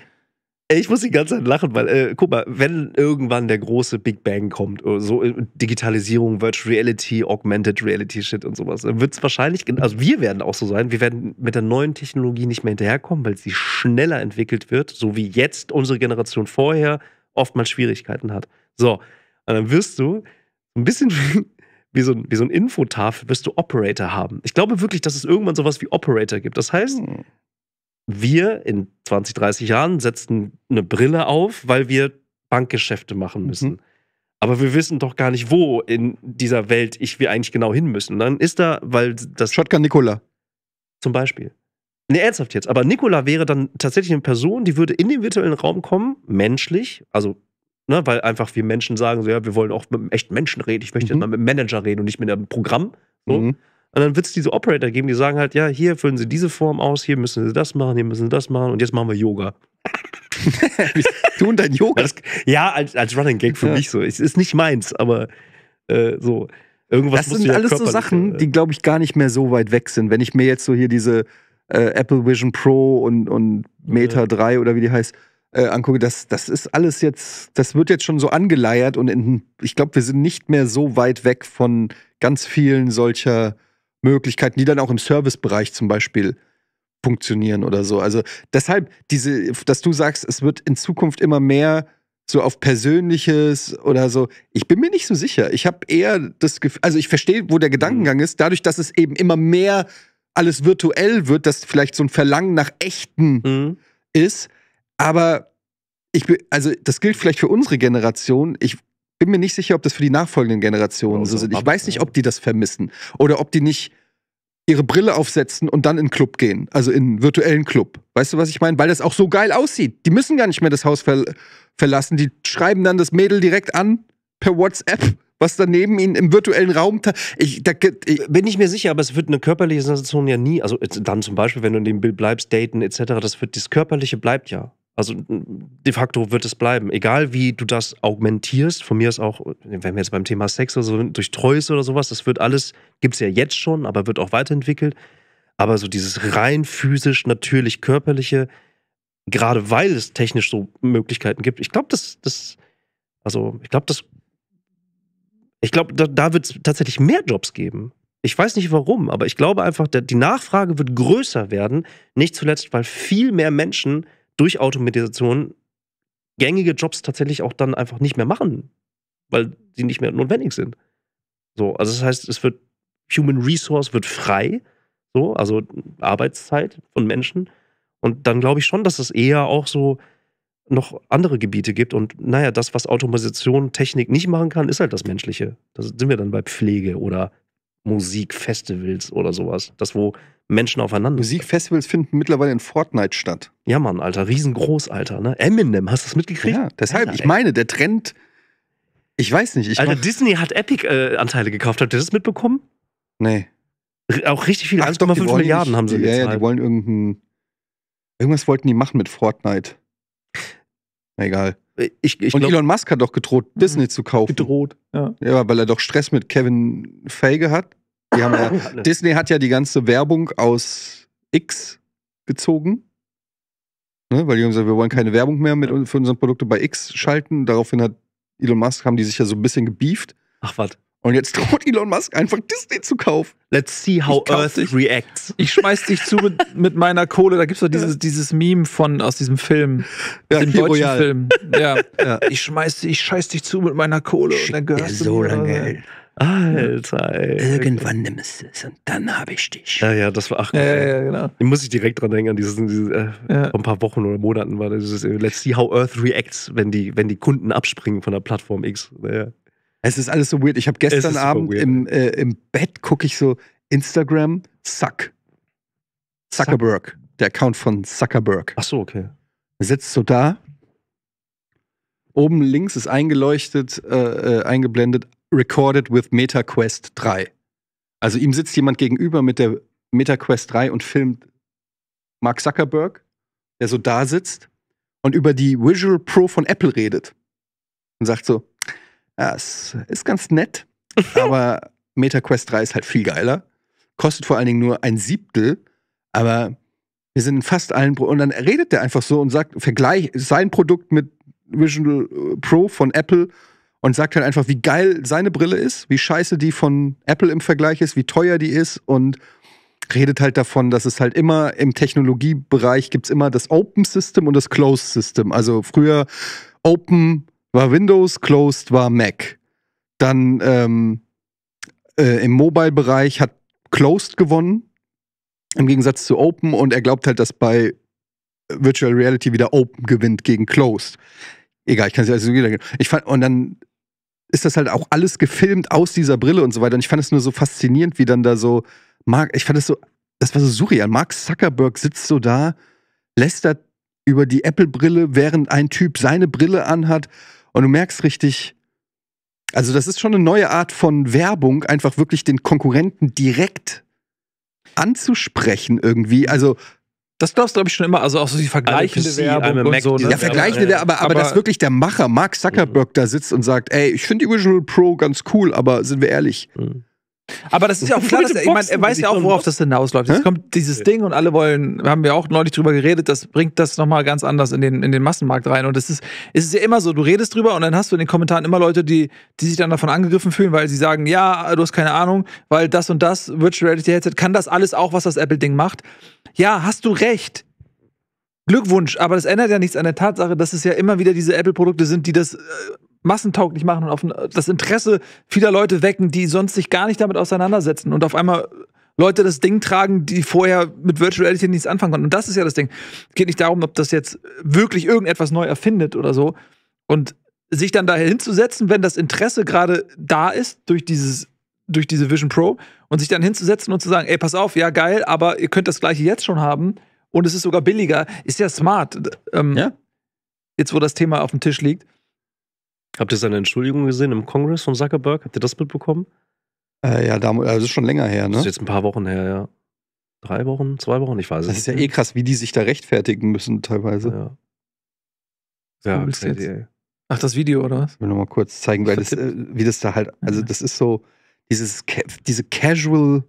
Ich muss die ganze Zeit lachen, weil, äh, guck mal, wenn irgendwann der große Big Bang kommt, äh, so äh, Digitalisierung, Virtual Reality, Augmented Reality Shit und sowas, wird es wahrscheinlich, also wir werden auch so sein, wir werden mit der neuen Technologie nicht mehr hinterherkommen, weil sie schneller entwickelt wird, so wie jetzt unsere Generation vorher oftmals Schwierigkeiten hat. So, und dann wirst du ein bisschen <laughs> wie so, wie so ein Infotafel wirst du Operator haben. Ich glaube wirklich, dass es irgendwann sowas wie Operator gibt. Das heißt, hm wir in 20, 30 Jahren setzen eine Brille auf, weil wir Bankgeschäfte machen mhm. müssen. Mhm. Aber wir wissen doch gar nicht, wo in dieser Welt ich wir eigentlich genau hin müssen. dann ist da, weil das. Shotgun Nikola. Zum Beispiel. Nee, ernsthaft jetzt. Aber Nikola wäre dann tatsächlich eine Person, die würde in den virtuellen Raum kommen, menschlich, also Ne, weil einfach wir Menschen sagen, so, ja, wir wollen auch mit einem echten Menschen reden. Ich möchte mhm. jetzt mal mit einem Manager reden und nicht mit einem Programm. So. Mhm. Und dann wird es diese Operator geben, die sagen halt, ja, hier füllen sie diese Form aus, hier müssen sie das machen, hier müssen sie das machen und jetzt machen wir Yoga. du <laughs> und dein Yoga? Das, ja, als, als Running Gag für ja. mich so. Es ist nicht meins, aber äh, so. Irgendwas das sind ja alles so Sachen, äh, die, glaube ich, gar nicht mehr so weit weg sind. Wenn ich mir jetzt so hier diese äh, Apple Vision Pro und, und Meta ja. 3 oder wie die heißt, äh, angucke, das, das ist alles jetzt, das wird jetzt schon so angeleiert und in, ich glaube, wir sind nicht mehr so weit weg von ganz vielen solcher Möglichkeiten, die dann auch im Servicebereich zum Beispiel funktionieren oder so. Also deshalb diese, dass du sagst, es wird in Zukunft immer mehr so auf Persönliches oder so. Ich bin mir nicht so sicher. Ich habe eher das Gefühl, also ich verstehe, wo der Gedankengang mhm. ist, dadurch, dass es eben immer mehr alles virtuell wird, dass vielleicht so ein Verlangen nach Echten mhm. ist. Aber ich, also das gilt vielleicht für unsere Generation. Ich bin mir nicht sicher, ob das für die nachfolgenden Generationen so also sind. Ich weiß nicht, ob die das vermissen oder ob die nicht ihre Brille aufsetzen und dann in den Club gehen, also in einen virtuellen Club. Weißt du, was ich meine? Weil das auch so geil aussieht. Die müssen gar nicht mehr das Haus ver verlassen. Die schreiben dann das Mädel direkt an per WhatsApp was daneben ihnen im virtuellen Raum. Ich, da, ich bin ich mir sicher, aber es wird eine körperliche Sensation ja nie. Also dann zum Beispiel, wenn du in dem Bild bleibst, daten etc. Das wird das Körperliche bleibt ja. Also de facto wird es bleiben. Egal wie du das augmentierst, von mir ist auch, wenn wir jetzt beim Thema Sex oder so, durch Treus oder sowas, das wird alles, gibt es ja jetzt schon, aber wird auch weiterentwickelt. Aber so dieses rein physisch, natürlich körperliche, gerade weil es technisch so Möglichkeiten gibt, ich glaube, das, das, also ich glaube, das, ich glaube, da, da wird es tatsächlich mehr Jobs geben. Ich weiß nicht warum, aber ich glaube einfach, der, die Nachfrage wird größer werden. Nicht zuletzt, weil viel mehr Menschen durch Automatisation gängige Jobs tatsächlich auch dann einfach nicht mehr machen, weil sie nicht mehr notwendig sind. So, also das heißt, es wird Human Resource wird frei, so, also Arbeitszeit von Menschen. Und dann glaube ich schon, dass es eher auch so noch andere Gebiete gibt. Und naja, das, was Automatisation, Technik nicht machen kann, ist halt das Menschliche. Da sind wir dann bei Pflege oder Musikfestivals oder sowas. Das, wo Menschen aufeinander. Musikfestivals finden mittlerweile in Fortnite statt. Ja, Mann, Alter, riesengroß, Alter. Ne? Eminem, hast du das mitgekriegt? Ja, deshalb, Alter, ich meine, der Trend. Ich weiß nicht. Ich Alter, Disney hat Epic-Anteile äh, gekauft. Habt ihr das mitbekommen? Nee. R auch richtig viel. 1,5 Milliarden haben sie jetzt. gezahlt. Ja, ja, die wollen irgendein. Irgendwas wollten die machen mit Fortnite. Egal ich, ich Und glaub, Elon Musk hat doch gedroht, mhm. Disney zu kaufen. Gedroht, ja. Ja, weil er doch Stress mit Kevin Feige hat. Die haben Ja, <laughs> Disney hat ja die ganze Werbung aus X gezogen. Ne, weil die haben gesagt, wir wollen keine Werbung mehr mit, für unsere Produkte bei X schalten. Daraufhin hat Elon Musk, haben die sich ja so ein bisschen gebieft. Ach was. Und jetzt droht Elon Musk einfach Disney zu kaufen. Let's see how Earth dich. reacts. Ich schmeiß dich zu mit, <laughs> mit meiner Kohle. Da gibt's doch dieses, dieses Meme von aus diesem Film, ja, dem deutschen Royal. Film. Ja. <laughs> ja. Ich schmeiß ich scheiß dich zu mit meiner Kohle Schick und dann gehörst dir so lange Geld. Alter. Ey. Irgendwann nimmst du es und dann habe ich dich. Ja, ja, das war ach, ja, ja, genau. Den muss ich direkt dran denken dieses, dieses äh, ja. vor ein paar Wochen oder Monaten war das dieses, äh, Let's see how Earth reacts, wenn die, wenn die Kunden abspringen von der Plattform X. Ja, es ist alles so weird. Ich habe gestern Abend im, äh, im Bett gucke ich so Instagram Zuck. Zuckerberg, Zuck. der Account von Zuckerberg. Ach so, okay. Er sitzt so da. Oben links ist eingeleuchtet, äh, äh, eingeblendet, recorded with MetaQuest 3. Also ihm sitzt jemand gegenüber mit der MetaQuest 3 und filmt Mark Zuckerberg, der so da sitzt und über die Visual Pro von Apple redet. Und sagt so, ja, es ist ganz nett, <laughs> aber MetaQuest 3 ist halt viel geiler. Kostet vor allen Dingen nur ein Siebtel, aber wir sind in fast allen. Pro und dann redet der einfach so und sagt, vergleich sein Produkt mit Visual äh, Pro von Apple und sagt halt einfach, wie geil seine Brille ist, wie scheiße die von Apple im Vergleich ist, wie teuer die ist und redet halt davon, dass es halt immer im Technologiebereich gibt es immer das Open System und das Closed System. Also früher Open war Windows, Closed war Mac. Dann ähm, äh, im Mobile-Bereich hat Closed gewonnen, im Gegensatz zu Open. Und er glaubt halt, dass bei Virtual Reality wieder Open gewinnt gegen Closed. Egal, ich kann es ja also wieder. Ich fand, und dann ist das halt auch alles gefilmt aus dieser Brille und so weiter. Und ich fand es nur so faszinierend, wie dann da so Mark, ich fand es so, das war so surreal. Mark Zuckerberg sitzt so da, lästert über die Apple-Brille, während ein Typ seine Brille anhat und du merkst richtig, also das ist schon eine neue Art von Werbung, einfach wirklich den Konkurrenten direkt anzusprechen irgendwie. Also das glaubst du, glaube ich, schon immer. Also auch so die vergleichende PC, Werbung und so. Ne? Ja, vergleichende Werbung, aber, aber, aber, dass wirklich der Macher, Mark Zuckerberg, mhm. da sitzt und sagt, ey, ich finde die Visual Pro ganz cool, aber sind wir ehrlich, mhm. Aber das ist ja auch klar, dass er, ich meine, er weiß ja auch, worauf das hinausläuft. Jetzt kommt dieses Ding und alle wollen, haben wir auch neulich drüber geredet, das bringt das nochmal ganz anders in den, in den Massenmarkt rein. Und es ist, ist ja immer so, du redest drüber und dann hast du in den Kommentaren immer Leute, die, die sich dann davon angegriffen fühlen, weil sie sagen, ja, du hast keine Ahnung, weil das und das, Virtual Reality Headset, kann das alles auch, was das Apple-Ding macht. Ja, hast du recht. Glückwunsch, aber das ändert ja nichts an der Tatsache, dass es ja immer wieder diese Apple-Produkte sind, die das äh, massentauglich machen und auf äh, das Interesse vieler Leute wecken, die sonst sich gar nicht damit auseinandersetzen und auf einmal Leute das Ding tragen, die vorher mit Virtual Reality nichts anfangen konnten. Und das ist ja das Ding. Es geht nicht darum, ob das jetzt wirklich irgendetwas neu erfindet oder so. Und sich dann da hinzusetzen, wenn das Interesse gerade da ist durch dieses durch diese Vision Pro und sich dann hinzusetzen und zu sagen, ey, pass auf, ja geil, aber ihr könnt das gleiche jetzt schon haben und es ist sogar billiger, ist ja smart. Ähm, ja. Jetzt, wo das Thema auf dem Tisch liegt. Habt ihr seine Entschuldigung gesehen im Kongress von Zuckerberg? Habt ihr das mitbekommen? Äh, ja, da, das also ist schon länger her, ne? Das ist jetzt ein paar Wochen her, ja. Drei Wochen, zwei Wochen, ich weiß es nicht. Das ist ja eh krass, wie die sich da rechtfertigen müssen teilweise. Ja, ja Ach, das Video, oder was? Ich will nochmal kurz zeigen, weil das, äh, wie das da halt, also das ist so, dieses, diese casual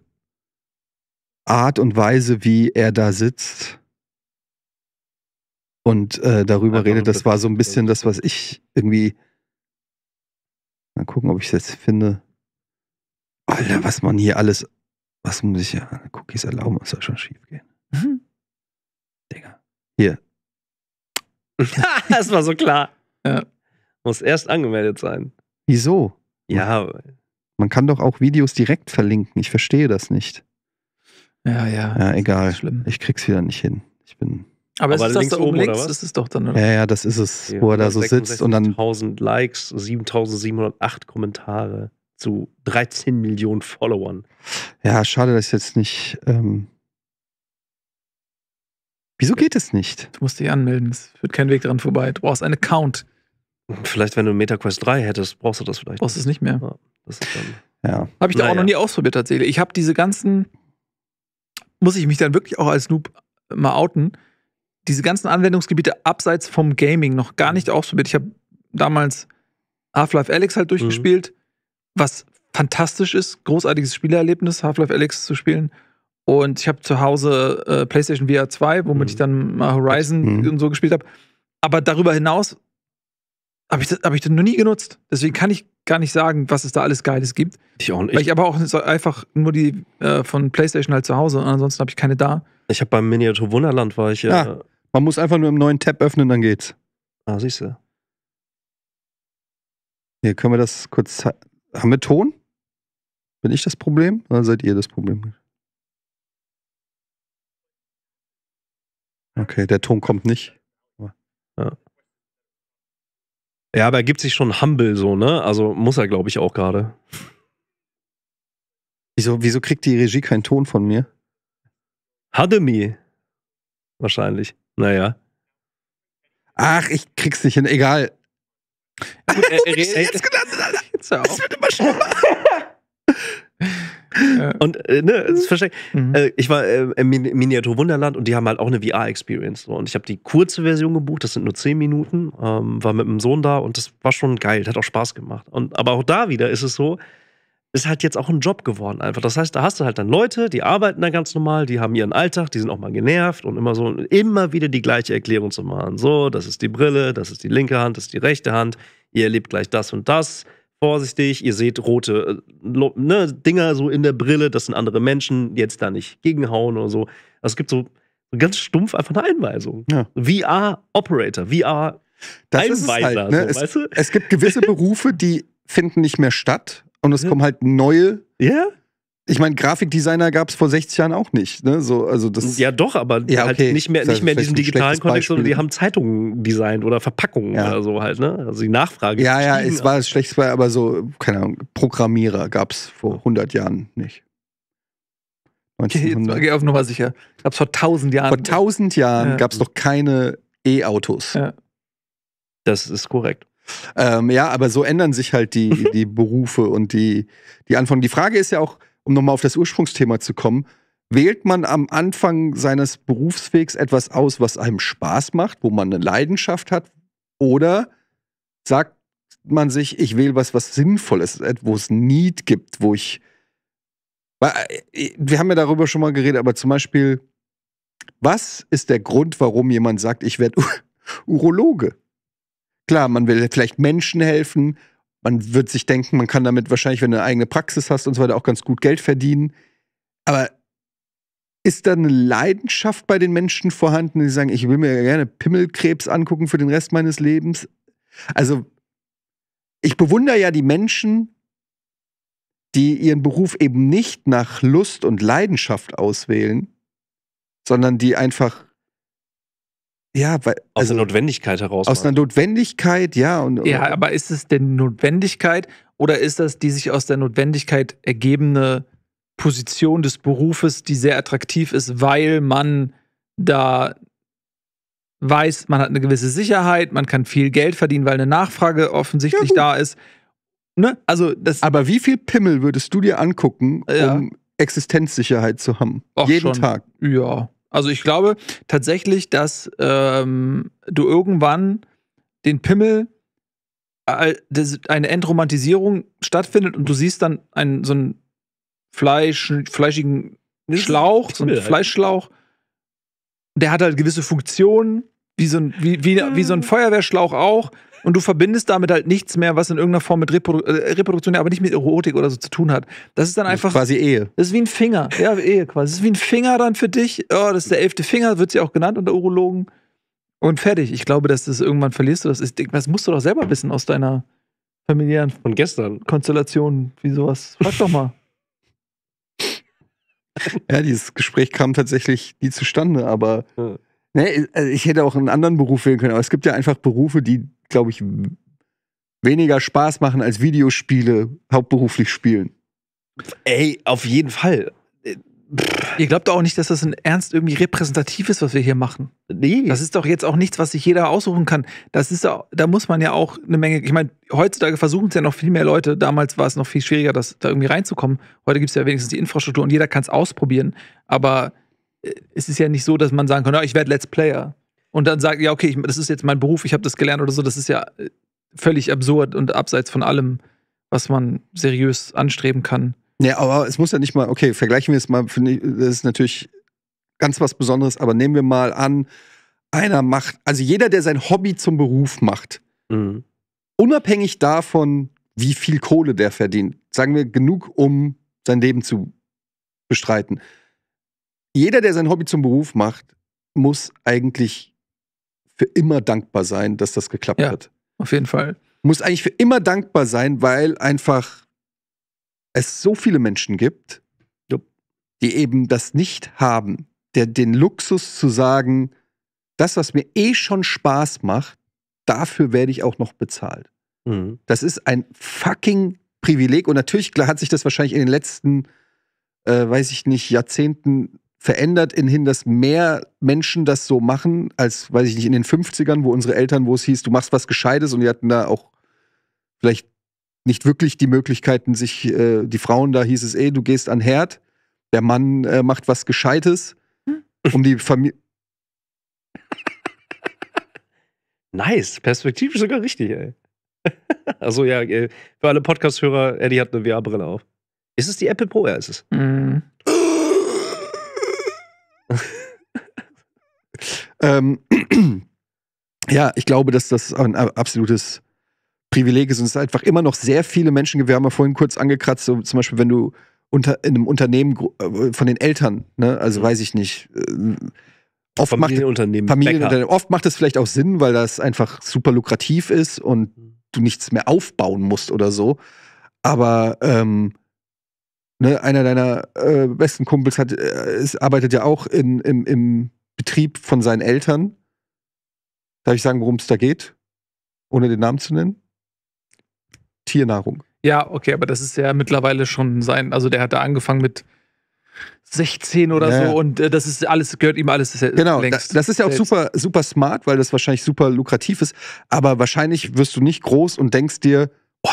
Art und Weise, wie er da sitzt und äh, darüber ja, redet, das war so ein bisschen das, was ich irgendwie Mal gucken, ob ich es jetzt finde. Alter, was man hier alles, was muss ich ja Cookies erlauben, das soll schon schief gehen. Mhm. Digga. Hier. <laughs> das war so klar. Ja. Muss erst angemeldet sein. Wieso? Ja. Man, man kann doch auch Videos direkt verlinken. Ich verstehe das nicht. Ja, ja. Ja, egal. Schlimm. Ich krieg's wieder nicht hin. Ich bin aber, aber ist das da oben links? Oder was? Ist es doch dann, ja, ja, das ist es, ja, wo er da so sitzt und dann. 1000 Likes, 7708 Kommentare zu 13 Millionen Followern. Ja, schade, dass ich jetzt nicht. Ähm Wieso geht es nicht? Du musst dich anmelden, es führt kein Weg dran vorbei. Du brauchst einen Account. Vielleicht, wenn du MetaQuest 3 hättest, brauchst du das vielleicht. Brauchst du es nicht mehr. Ja, das ist dann ja. Habe ich da naja. auch noch nie ausprobiert tatsächlich. Ich habe diese ganzen, muss ich mich dann wirklich auch als Noob mal outen, diese ganzen Anwendungsgebiete abseits vom Gaming noch gar nicht ausprobiert. Ich habe damals Half-Life Alex halt mhm. durchgespielt, mhm. was fantastisch ist, großartiges Spielerlebnis, Half-Life Alex zu spielen. Und ich habe zu Hause äh, PlayStation VR 2, womit mhm. ich dann mal Horizon mhm. und so gespielt habe. Aber darüber hinaus habe ich, das, hab ich das noch nie genutzt. Deswegen kann ich gar nicht sagen, was es da alles Geiles gibt. Ich auch nicht. Weil ich aber auch einfach nur die äh, von PlayStation halt zu Hause und ansonsten habe ich keine da. Ich habe beim Miniatur Wunderland war ich ja. Äh, ah. ja man muss einfach nur im neuen Tab öffnen, dann geht's. Ah, siehst du. Hier können wir das kurz. Haben wir Ton? Bin ich das Problem oder seid ihr das Problem? Okay, der Ton kommt nicht. Ja. Ja, aber er gibt sich schon humble so, ne? Also muss er, glaube ich, auch gerade. Wieso, wieso kriegt die Regie keinen Ton von mir? Hademi. Wahrscheinlich. Naja. Ach, ich krieg's nicht hin, egal. Gut, äh, <laughs> äh, jetzt gelandet, Alter. Jetzt hör auf. Das wird immer schlimmer. <laughs> und äh, ne, das ist ich. Mhm. Äh, ich war äh, im Miniatur Wunderland und die haben halt auch eine VR-Experience. So. Und ich habe die kurze Version gebucht, das sind nur 10 Minuten. Ähm, war mit meinem Sohn da und das war schon geil, hat auch Spaß gemacht. Und, aber auch da wieder ist es so, ist halt jetzt auch ein Job geworden einfach. Das heißt, da hast du halt dann Leute, die arbeiten da ganz normal, die haben ihren Alltag, die sind auch mal genervt und immer so, immer wieder die gleiche Erklärung zu machen. So, das ist die Brille, das ist die linke Hand, das ist die rechte Hand, ihr erlebt gleich das und das. Vorsichtig, ihr seht rote äh, ne, Dinger so in der Brille, das sind andere Menschen, jetzt da nicht gegenhauen oder so. Also es gibt so ganz stumpf einfach eine Einweisung. Ja. VR-Operator, VR-Einweiser. Halt, ne? so, es, weißt du? es gibt gewisse <laughs> Berufe, die finden nicht mehr statt und es ja. kommen halt neue. Ja? Ich meine, Grafikdesigner gab es vor 60 Jahren auch nicht. Ne? So, also das ja, doch, aber ja, halt okay. halt nicht mehr, nicht mehr in diesem digitalen Kontext, sondern die haben Zeitungen designt oder Verpackungen ja. oder so halt. Ne? Also die Nachfrage. Ja, ja, es war das Schlechteste, aber so, keine Ahnung, Programmierer gab es vor 100 Jahren nicht. 1900. Okay, jetzt auf Nummer sicher. Gab es vor 1000 Jahren. Vor 1000 Jahren ja. gab es noch keine E-Autos. Ja. Das ist korrekt. Ähm, ja, aber so ändern sich halt die, <laughs> die Berufe und die, die Anforderungen. Die Frage ist ja auch, um nochmal auf das Ursprungsthema zu kommen, wählt man am Anfang seines Berufswegs etwas aus, was einem Spaß macht, wo man eine Leidenschaft hat, oder sagt man sich, ich wähle was, was sinnvoll ist, wo es Need gibt, wo ich. Äh, äh, wir haben ja darüber schon mal geredet, aber zum Beispiel, was ist der Grund, warum jemand sagt, ich werde <laughs> Urologe? klar, man will vielleicht Menschen helfen. Man wird sich denken, man kann damit wahrscheinlich, wenn du eine eigene Praxis hast und so weiter, auch ganz gut Geld verdienen. Aber ist da eine Leidenschaft bei den Menschen vorhanden, die sagen, ich will mir gerne Pimmelkrebs angucken für den Rest meines Lebens? Also, ich bewundere ja die Menschen, die ihren Beruf eben nicht nach Lust und Leidenschaft auswählen, sondern die einfach ja, weil, aus also, einer Notwendigkeit heraus. Aus einer Notwendigkeit, ja. Und, und, ja, aber ist es denn Notwendigkeit oder ist das die sich aus der Notwendigkeit ergebende Position des Berufes, die sehr attraktiv ist, weil man da weiß, man hat eine gewisse Sicherheit, man kann viel Geld verdienen, weil eine Nachfrage offensichtlich ja, da ist. Ne? Also das aber wie viel Pimmel würdest du dir angucken, ja. um Existenzsicherheit zu haben? Och, Jeden schon. Tag. Ja. Also ich glaube tatsächlich, dass ähm, du irgendwann den Pimmel, äh, eine Entromantisierung stattfindet und du siehst dann einen, so einen Fleisch, fleischigen Schlauch, so einen halt. Fleischschlauch. Der hat halt gewisse Funktionen, wie so ein, wie, wie, wie so ein hm. Feuerwehrschlauch auch und du verbindest damit halt nichts mehr, was in irgendeiner Form mit Reprodu äh, Reproduktion, aber nicht mit Erotik oder so zu tun hat. Das ist dann einfach. Das ist quasi Ehe. Das ist wie ein Finger. Ja, Ehe quasi. Das ist wie ein Finger dann für dich. Oh, das ist der elfte Finger, wird sie auch genannt unter Urologen. Und fertig. Ich glaube, dass das irgendwann verlierst du das. das musst du doch selber wissen aus deiner familiären Von gestern. Konstellation, wie sowas. Frag doch mal. <laughs> ja, dieses Gespräch kam tatsächlich nie zustande, aber. Ja. Ne, also ich hätte auch einen anderen Beruf wählen können, aber es gibt ja einfach Berufe, die glaube ich, weniger Spaß machen als Videospiele hauptberuflich spielen. Ey, auf jeden Fall. Äh, Ihr glaubt auch nicht, dass das in Ernst irgendwie repräsentativ ist, was wir hier machen. Nee. Das ist doch jetzt auch nichts, was sich jeder aussuchen kann. Das ist auch, da muss man ja auch eine Menge. Ich meine, heutzutage versuchen es ja noch viel mehr Leute. Damals war es noch viel schwieriger, das, da irgendwie reinzukommen. Heute gibt es ja wenigstens die Infrastruktur und jeder kann es ausprobieren. Aber äh, es ist ja nicht so, dass man sagen kann, na, ich werde Let's Player und dann sagt, ja, okay, ich, das ist jetzt mein Beruf, ich habe das gelernt oder so, das ist ja äh, völlig absurd und abseits von allem, was man seriös anstreben kann. Ja, aber es muss ja nicht mal, okay, vergleichen wir es mal, ich, das ist natürlich ganz was Besonderes, aber nehmen wir mal an, einer macht, also jeder, der sein Hobby zum Beruf macht, mhm. unabhängig davon, wie viel Kohle der verdient, sagen wir genug, um sein Leben zu bestreiten. Jeder, der sein Hobby zum Beruf macht, muss eigentlich für immer dankbar sein, dass das geklappt ja, hat. Auf jeden Fall. Muss eigentlich für immer dankbar sein, weil einfach es so viele Menschen gibt, die eben das nicht haben, der den Luxus zu sagen, das, was mir eh schon Spaß macht, dafür werde ich auch noch bezahlt. Mhm. Das ist ein fucking Privileg und natürlich hat sich das wahrscheinlich in den letzten, äh, weiß ich nicht, Jahrzehnten verändert, in hin, dass mehr Menschen das so machen, als, weiß ich nicht, in den 50ern, wo unsere Eltern, wo es hieß, du machst was Gescheites und die hatten da auch vielleicht nicht wirklich die Möglichkeiten, sich, äh, die Frauen da hieß es, eh, du gehst an Herd, der Mann äh, macht was Gescheites, hm? um die Familie. Nice, perspektivisch sogar richtig, ey. <laughs> also ja, äh, für alle Podcast-Hörer, Eddie hat eine VR-Brille auf. Ist es die Apple Pro? Ja, ist es. Mm. <laughs> ähm, <clears throat> ja, ich glaube, dass das ein absolutes Privileg ist und es ist einfach immer noch sehr viele Menschen gibt. Wir haben ja vorhin kurz angekratzt, so zum Beispiel, wenn du unter, in einem Unternehmen äh, von den Eltern, ne, also mhm. weiß ich nicht, äh, oft macht, Familienunternehmen, oft macht es vielleicht auch Sinn, weil das einfach super lukrativ ist und mhm. du nichts mehr aufbauen musst oder so. Aber ähm, Ne, einer deiner äh, besten Kumpels hat, äh, ist, arbeitet ja auch in, im, im Betrieb von seinen Eltern. Darf ich sagen, worum es da geht? Ohne den Namen zu nennen? Tiernahrung. Ja, okay, aber das ist ja mittlerweile schon sein, also der hat da angefangen mit 16 oder ja. so und äh, das ist alles, gehört ihm alles. Genau, das, das ist ja auch super, super smart, weil das wahrscheinlich super lukrativ ist, aber wahrscheinlich wirst du nicht groß und denkst dir, oh,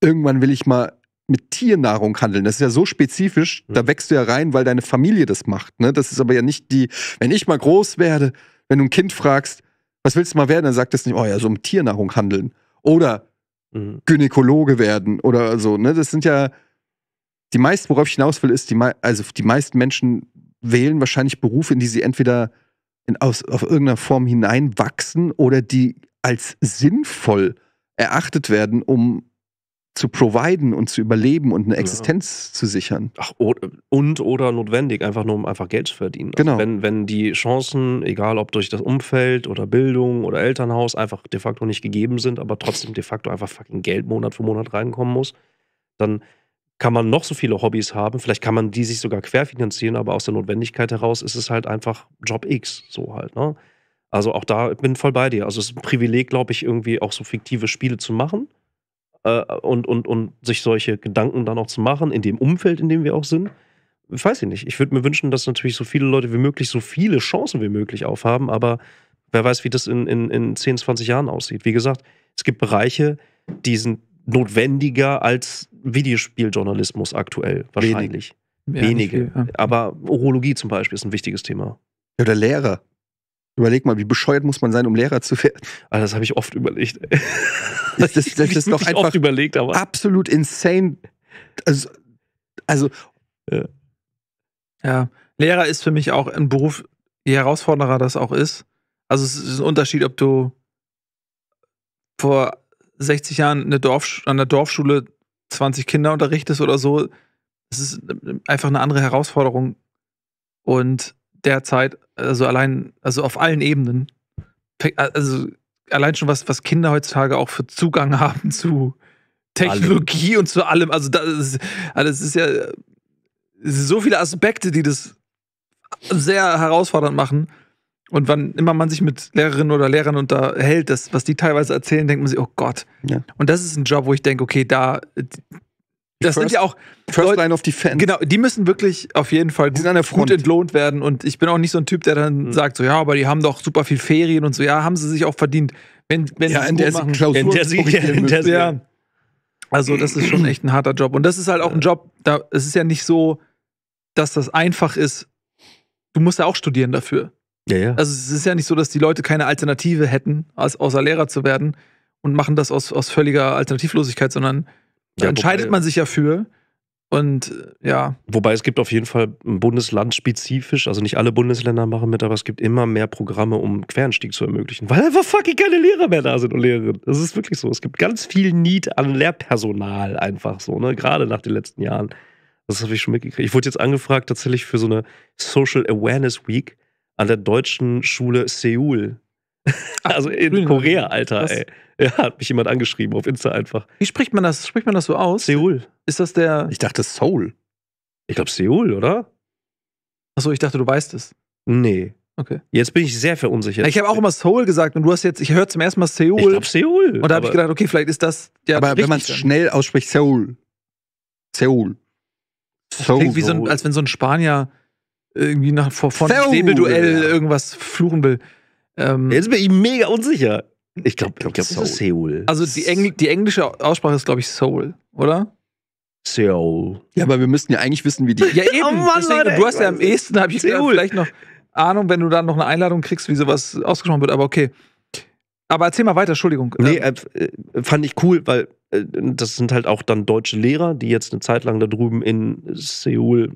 irgendwann will ich mal mit Tiernahrung handeln. Das ist ja so spezifisch, da wächst du ja rein, weil deine Familie das macht. Ne? Das ist aber ja nicht die, wenn ich mal groß werde, wenn du ein Kind fragst, was willst du mal werden, dann sagt es nicht, oh ja, so um Tiernahrung handeln. Oder mhm. Gynäkologe werden oder so. Ne? Das sind ja die meisten, worauf ich hinaus will, ist, die, also die meisten Menschen wählen wahrscheinlich Berufe, in die sie entweder in, aus, auf irgendeiner Form hineinwachsen oder die als sinnvoll erachtet werden, um zu providen und zu überleben und eine Existenz ja. zu sichern. Ach, und oder notwendig, einfach nur um einfach Geld zu verdienen. Also genau. Also wenn, wenn die Chancen, egal ob durch das Umfeld oder Bildung oder Elternhaus, einfach de facto nicht gegeben sind, aber trotzdem de facto einfach fucking Geld Monat für Monat reinkommen muss, dann kann man noch so viele Hobbys haben, vielleicht kann man die sich sogar querfinanzieren, aber aus der Notwendigkeit heraus ist es halt einfach Job X, so halt, ne? Also auch da bin ich voll bei dir. Also es ist ein Privileg, glaube ich, irgendwie auch so fiktive Spiele zu machen äh, und, und, und sich solche Gedanken dann auch zu machen, in dem Umfeld, in dem wir auch sind. Ich weiß ich nicht. Ich würde mir wünschen, dass natürlich so viele Leute wie möglich, so viele Chancen wie möglich aufhaben, aber wer weiß, wie das in, in, in 10, 20 Jahren aussieht. Wie gesagt, es gibt Bereiche, die sind notwendiger als Videospieljournalismus aktuell, wahrscheinlich. Wenig. Ja, Wenige. Viel, ja. Aber Urologie zum Beispiel ist ein wichtiges Thema. Oder Lehrer. Überleg mal, wie bescheuert muss man sein, um Lehrer zu werden? Ah, das habe ich oft überlegt. das, <laughs> das, das ist doch einfach oft überlegt, aber absolut insane. Also, also ja. ja. Lehrer ist für mich auch ein Beruf, je herausfordernder das auch ist. Also es ist ein Unterschied, ob du vor 60 Jahren eine Dorf, an der Dorfschule 20 Kinder unterrichtest oder so. Es ist einfach eine andere Herausforderung. Und derzeit, also allein, also auf allen Ebenen, also allein schon was, was Kinder heutzutage auch für Zugang <laughs> haben zu Technologie Alle. und zu allem. Also das ist, also ist ja so viele Aspekte, die das sehr herausfordernd machen. Und wann immer man sich mit Lehrerinnen oder Lehrern unterhält, das, was die teilweise erzählen, denkt man sich, oh Gott. Ja. Und das ist ein Job, wo ich denke, okay, da, das first, sind ja auch First Leute, Line of Defense. Genau, die müssen wirklich auf jeden Fall gut, gut, entlohnt werden. Und ich bin auch nicht so ein Typ, der dann mhm. sagt, so ja, aber die haben doch super viel Ferien und so. Ja, haben sie sich auch verdient. Wenn, wenn ja, in der, machen, Klausur in der sie in der sie, ja. Also das ist schon echt ein harter Job. Und das ist halt auch ein Job, da es ist ja nicht so, dass das einfach ist. Du musst ja auch studieren dafür. Ja, ja. Also es ist ja nicht so, dass die Leute keine Alternative hätten, als außer Lehrer zu werden und machen das aus, aus völliger Alternativlosigkeit, sondern da ja, entscheidet wobei, man sich ja für. Und äh, ja. Wobei es gibt auf jeden Fall bundeslandspezifisch, also nicht alle Bundesländer machen mit, aber es gibt immer mehr Programme, um Querenstieg zu ermöglichen, weil einfach fucking keine Lehrer mehr da sind und Lehrerinnen. Das ist wirklich so. Es gibt ganz viel Need an Lehrpersonal einfach so, ne? Gerade nach den letzten Jahren. Das habe ich schon mitgekriegt. Ich wurde jetzt angefragt tatsächlich für so eine Social Awareness Week an der deutschen Schule Seoul Ach, also in Grünland. Korea, Alter, Was? ey. Ja, hat mich jemand angeschrieben auf Insta einfach. Wie spricht man das? Spricht man das so aus? Seoul. Ist das der. Ich dachte Seoul. Ich glaube Seoul, oder? Achso, ich dachte, du weißt es. Nee. Okay. Jetzt bin ich sehr verunsichert. Ich habe auch immer Seoul gesagt und du hast jetzt, ich höre zum ersten Mal Seoul. Ich glaube Seoul. Und da habe ich gedacht, okay, vielleicht ist das ja. Aber wenn man es schnell ausspricht, Seoul. Seoul. Seoul. Klingt wie so ein, als wenn so ein Spanier irgendwie nach, vor, vor einem Säbelduell irgendwas fluchen will. Ähm, Jetzt bin ich mega unsicher. Ich glaube, glaub, glaub, das Seoul. Also die, Engl die englische Aussprache ist, glaube ich, Seoul, oder? Seoul. Ja, aber wir müssten ja eigentlich wissen, wie die. Ja, eben. <laughs> Oh Mann, Deswegen, Leute, du hast ja am ehesten, habe ich Seoul. vielleicht noch Ahnung, wenn du dann noch eine Einladung kriegst, wie sowas ausgesprochen wird, aber okay. Aber erzähl mal weiter, Entschuldigung. Nee, ähm, äh, äh, fand ich cool, weil äh, das sind halt auch dann deutsche Lehrer, die jetzt eine Zeit lang da drüben in Seoul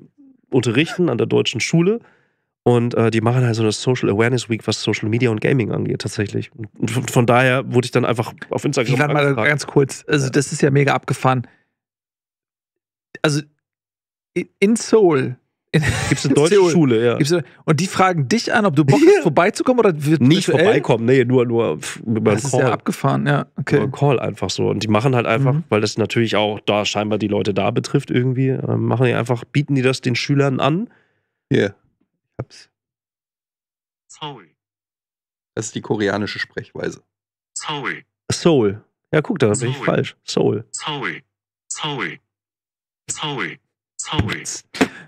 unterrichten, an der deutschen Schule. Und äh, die machen halt so eine Social Awareness Week, was Social Media und Gaming angeht, tatsächlich. Und von daher wurde ich dann einfach auf Instagram. Ich warte mal gefragt. ganz kurz. Also, das ist ja mega abgefahren. Also, in Seoul. <laughs> Gibt es eine deutsche Seoul, Schule, ja. Eine, und die fragen dich an, ob du Bock <laughs> hast, ja. vorbeizukommen oder wird Nicht virtuell? vorbeikommen, nee, nur, nur über einen Das Call. ist ja abgefahren, ja. Okay. Über einen Call einfach so. Und die machen halt einfach, mhm. weil das natürlich auch da scheinbar die Leute da betrifft irgendwie, ähm, machen die einfach, bieten die das den Schülern an. Yeah hab's. Seoul. Das ist die koreanische Sprechweise. Seoul. Seoul. Ja, guck, da bin ich falsch. Seoul. Seoul. Seoul. Seoul. Seoul.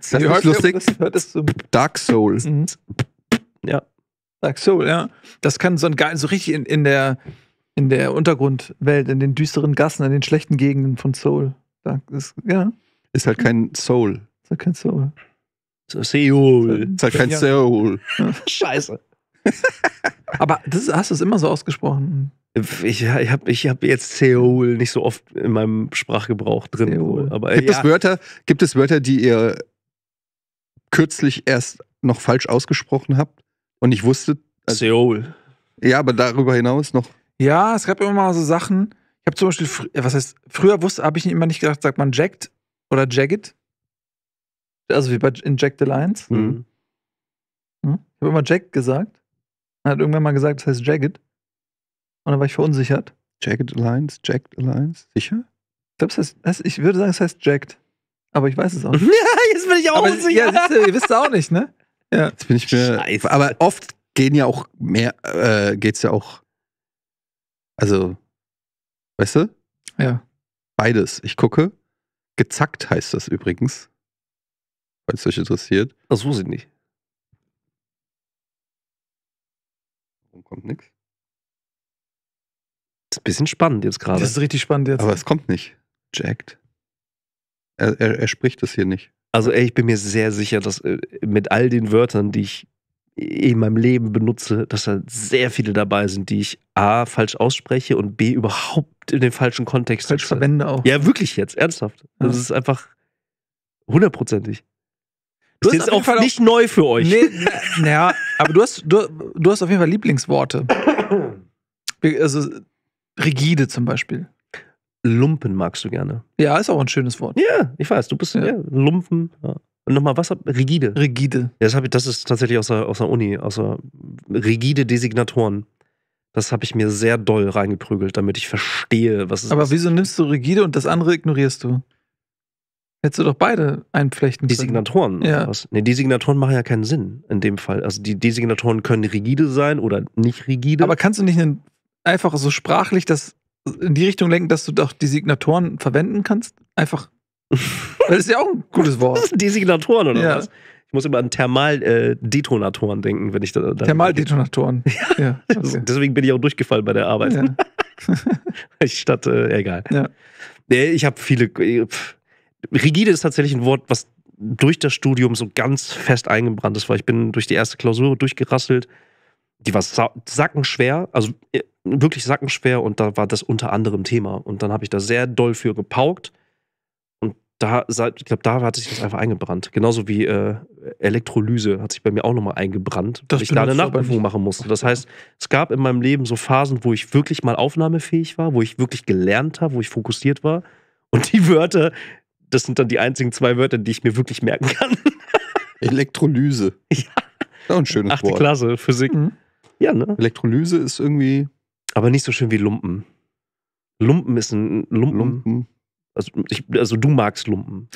Das, ist lustig. hört es so. Dark Soul. Mhm. Ja. Dark Soul, ja. Das kann so ein geil, so richtig in, in der in der Untergrundwelt, in den düsteren Gassen, in den schlechten Gegenden von Seoul. Dark ist, ja. Ist halt kein Soul. Ist halt kein Soul. Seoul. Ist halt kein Seoul. <laughs> Scheiße. Aber das, hast du es immer so ausgesprochen? Ich, ich habe ich hab jetzt Seoul nicht so oft in meinem Sprachgebrauch drin. Aber, gibt, ja. es Wörter, gibt es Wörter, die ihr kürzlich erst noch falsch ausgesprochen habt und ich wusste. Also, Seoul. Ja, aber darüber hinaus noch. Ja, es gab immer mal so Sachen. Ich habe zum Beispiel, was heißt, früher habe ich immer nicht gedacht, sagt man Jacked oder Jagged. Also wie bei Inject Alliance. Mhm. Mhm. Ich habe immer Jack gesagt. Er hat irgendwann mal gesagt, das heißt Jagged. Und dann war ich verunsichert. Jagged Alliance, Jacked Alliance, sicher? Ich, glaub, das heißt, ich würde sagen, es das heißt Jacked. Aber ich weiß es auch nicht. <laughs> ja, jetzt bin ich auch unsicher. Ja, siehst ihr wisst auch nicht, ne? Ja. Jetzt bin ich mir. Scheiße. Aber oft gehen ja auch mehr, äh, es ja auch. Also, weißt du? Ja. Beides. Ich gucke. Gezackt heißt das übrigens falls es euch interessiert. Das wusste ich nicht. Warum kommt nichts? Das ist ein bisschen spannend jetzt gerade. Das ist richtig spannend jetzt. Aber es kommt nicht. Jacked. Er, er, er spricht das hier nicht. Also ey, ich bin mir sehr sicher, dass äh, mit all den Wörtern, die ich in meinem Leben benutze, dass da sehr viele dabei sind, die ich A falsch ausspreche und B überhaupt in den falschen Kontext. Falsch verwende auch. Ja, wirklich jetzt, ernsthaft. Das ja. ist einfach hundertprozentig. Du ist jetzt auch nicht auch, neu für euch. Nee, naja, aber du hast, du, du hast auf jeden Fall Lieblingsworte. Also rigide zum Beispiel. Lumpen magst du gerne. Ja, ist auch ein schönes Wort. Ja, ich weiß, du bist ja. Ja, Lumpen. Ja. Und nochmal, was? Rigide. Rigide. Ja, das, ich, das ist tatsächlich aus der, aus der Uni, aus der rigide Designatoren. Das habe ich mir sehr doll reingeprügelt, damit ich verstehe, was es ist. Aber wieso nimmst du rigide und das andere ignorierst du? Hättest du doch beide einflechten können. Die Signatoren? Ja. Was? Nee, die Signatoren machen ja keinen Sinn in dem Fall. Also die, Designatoren können rigide sein oder nicht rigide. Aber kannst du nicht einen, einfach so sprachlich das in die Richtung lenken, dass du doch die Signatoren verwenden kannst? Einfach. <laughs> das ist ja auch ein gutes Wort. <laughs> Die Signatoren oder ja. was? Ich muss immer an Thermaldetonatoren äh, denken, wenn ich da. Thermaldetonatoren. <laughs> ja. ja. Okay. Deswegen bin ich auch durchgefallen bei der Arbeit. Ja. Statt, äh, egal. Ja. Nee, ich habe viele. Äh, pff Rigide ist tatsächlich ein Wort, was durch das Studium so ganz fest eingebrannt ist, weil ich bin durch die erste Klausur durchgerasselt. Die war sackenschwer, also äh, wirklich sackenschwer und da war das unter anderem Thema. Und dann habe ich da sehr doll für gepaukt. Und da, ich glaube, da hat sich das einfach eingebrannt. Genauso wie äh, Elektrolyse hat sich bei mir auch nochmal eingebrannt, dass ich da eine Nachprüfung machen musste. Das heißt, es gab in meinem Leben so Phasen, wo ich wirklich mal aufnahmefähig war, wo ich wirklich gelernt habe, wo ich fokussiert war. Und die Wörter, das sind dann die einzigen zwei Wörter, die ich mir wirklich merken kann. <laughs> Elektrolyse. Ja. ja ein schönes Achte Wort. Klasse, Physik. Mhm. Ja, ne? Elektrolyse ist irgendwie. Aber nicht so schön wie Lumpen. Lumpen ist ein Lumpen. Lumpen. Also, ich, also du magst Lumpen.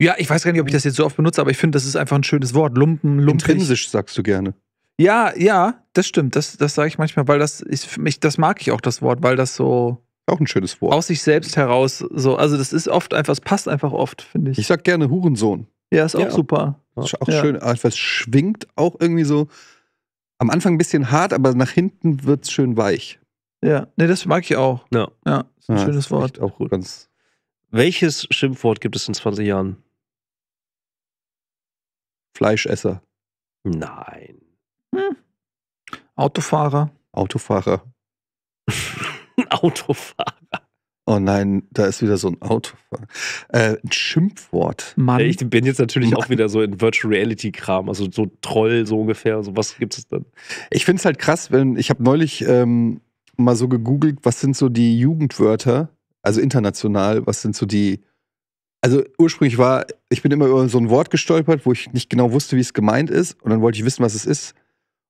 Ja, ich weiß gar nicht, ob ich das jetzt so oft benutze, aber ich finde, das ist einfach ein schönes Wort. Lumpen, Lumpen. Intrinsisch sagst du gerne. Ja, ja, das stimmt. Das, das sage ich manchmal, weil das, ist für mich, das mag ich auch, das Wort, weil das so auch ein schönes Wort. Aus sich selbst heraus. So. Also das ist oft einfach, es passt einfach oft, finde ich. Ich sag gerne Hurensohn. Ja, ist auch ja. super. Ist auch ja. schön. Ah, Etwas schwingt auch irgendwie so. Am Anfang ein bisschen hart, aber nach hinten wird es schön weich. Ja, nee, das mag ich auch. Ja. Ja, ist ein ja, schönes Wort. Auch gut. Ganz Welches Schimpfwort gibt es in 20 Jahren? Fleischesser. Nein. Hm. Autofahrer. Autofahrer ein Autofahrer. Oh nein, da ist wieder so ein Autofahrer. Äh, ein Schimpfwort. Mann. Ich bin jetzt natürlich Mann. auch wieder so in Virtual Reality-Kram, also so Troll so ungefähr. So also was gibt es dann? Ich finde es halt krass, wenn ich habe neulich ähm, mal so gegoogelt, was sind so die Jugendwörter, also international, was sind so die. Also ursprünglich war, ich bin immer über so ein Wort gestolpert, wo ich nicht genau wusste, wie es gemeint ist. Und dann wollte ich wissen, was es ist.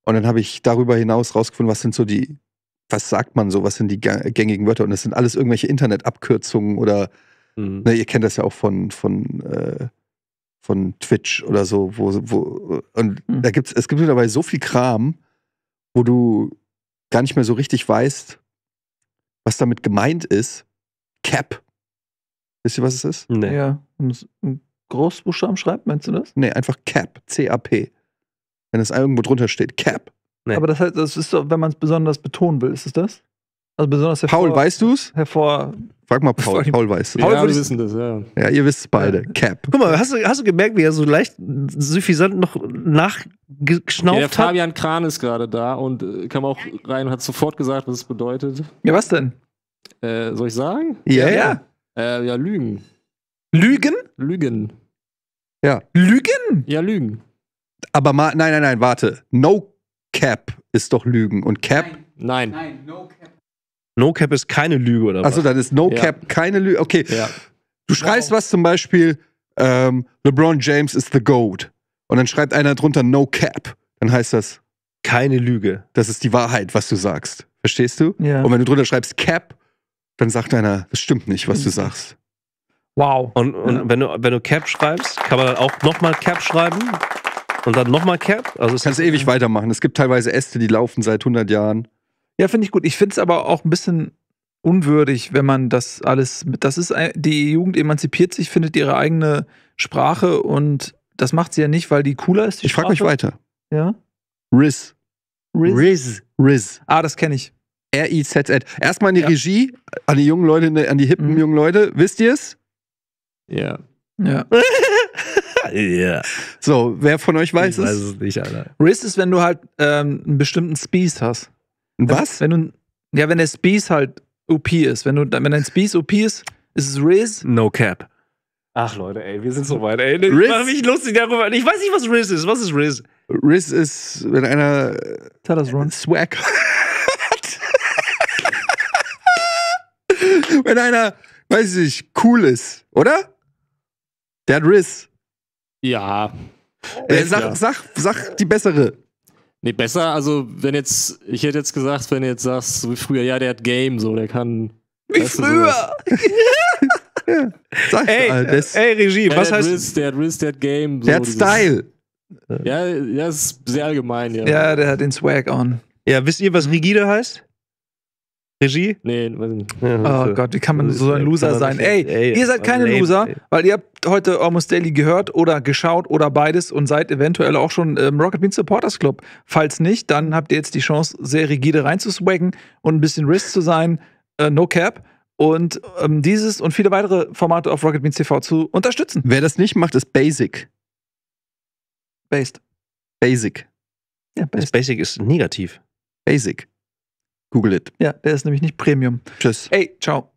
Und dann habe ich darüber hinaus rausgefunden, was sind so die was sagt man so, was sind die gängigen Wörter und das sind alles irgendwelche Internetabkürzungen oder mhm. ne, ihr kennt das ja auch von, von, äh, von Twitch oder so, wo, wo und mhm. da gibt's, es gibt dabei so viel Kram, wo du gar nicht mehr so richtig weißt, was damit gemeint ist. Cap. Wisst ihr, was es ist? Nee. Ja, ein Großbuchstaben schreibt, meinst du das? Nee, einfach Cap, C-A-P. Wenn es irgendwo drunter steht, Cap. Nee. Aber das, heißt, das ist doch, wenn man es besonders betonen will, ist es das? Also besonders hervor, Paul, weißt du es? Hervor. Frag mal Paul. Paul weiß es. Paul ja, wir wissen das, ja. Ja, ihr wisst es beide. Ja. Cap. Guck mal, hast du, hast du gemerkt, wie er so leicht süffisant noch nachgeschnauft ja, der hat? Fabian Kran ist gerade da und äh, kam auch rein und hat sofort gesagt, was es bedeutet. Ja, was denn? Äh, soll ich sagen? Ja, ja. Ja. Äh, ja, Lügen. Lügen? Lügen. Ja. Lügen? Ja, Lügen. Aber mal, nein, nein, nein, warte. No Cap ist doch Lügen. Und Cap? Nein. Nein, Nein no Cap. No Cap ist keine Lüge, oder was? Also dann ist No Cap ja. keine Lüge. Okay. Ja. Du schreibst wow. was zum Beispiel, ähm, LeBron James ist the GOAT. Und dann schreibt einer drunter No Cap. Dann heißt das keine Lüge. Das ist die Wahrheit, was du sagst. Verstehst du? Ja. Und wenn du drunter schreibst Cap, dann sagt einer, das stimmt nicht, was du sagst. Wow. Und, und ja. wenn, du, wenn du Cap schreibst, kann man dann auch nochmal Cap schreiben? und dann nochmal kehrt. Also Kannst ewig weitermachen. Es gibt teilweise Äste, die laufen seit 100 Jahren. Ja, finde ich gut. Ich finde es aber auch ein bisschen unwürdig, wenn man das alles. Das ist die Jugend emanzipiert sich, findet ihre eigene Sprache und das macht sie ja nicht, weil die cooler ist. Die ich frage mich weiter. Ja. Riz. Riz. Riz. Riz. Ah, das kenne ich. R-I-Z-Z. Erstmal an die ja. Regie, an die jungen Leute, an die hippen mhm. jungen Leute. Wisst ihr es? Ja. Ja. <laughs> yeah. So, wer von euch weiß ich es? Ich weiß es nicht, Alter. Riss ist, wenn du halt ähm, einen bestimmten Spieß hast. Was? Wenn du, ja, wenn der Spieß halt OP ist. Wenn, du, wenn dein Spieß OP ist, ist es Riz. No cap. Ach Leute, ey, wir sind so weit, ey. Ich Riz? mach mich lustig darüber. Ich weiß nicht, was Riz ist. Was ist Riz? Riz ist, wenn einer Tell us, Ron. Swag hat. <laughs> wenn einer, weiß ich, nicht, cool ist, oder? Der hat Riz. Ja. Äh, sag, sag, sag die bessere. Nee, besser, also wenn jetzt, ich hätte jetzt gesagt, wenn du jetzt sagst, so wie früher, ja, der hat Game, so, der kann. Wie früher! ja. <laughs> <laughs> Sag ey, mal, das, ey, Regie, ja, was heißt. Riz, der hat Riz, der hat Game. So, der hat Style. Dieses, ja, das ist sehr allgemein, ja. Ja, der hat den Swag on. Ja, wisst ihr, was rigide heißt? Regie? Nee, weiß nicht. oh Gott, wie kann man so ein Loser sein? Ey, ihr seid keine Loser, weil ihr habt heute Almost Daily gehört oder geschaut oder beides und seid eventuell auch schon im ähm, Rocket Bean Supporters Club. Falls nicht, dann habt ihr jetzt die Chance, sehr rigide reinzuswaggen und ein bisschen Risk zu sein. Äh, no Cap. Und ähm, dieses und viele weitere Formate auf Rocket Beans TV zu unterstützen. Wer das nicht macht, ist Basic. Based. Basic. Ja, based. Das Basic ist negativ. Basic. Google it. Ja, der ist nämlich nicht Premium. Tschüss. Ey, ciao.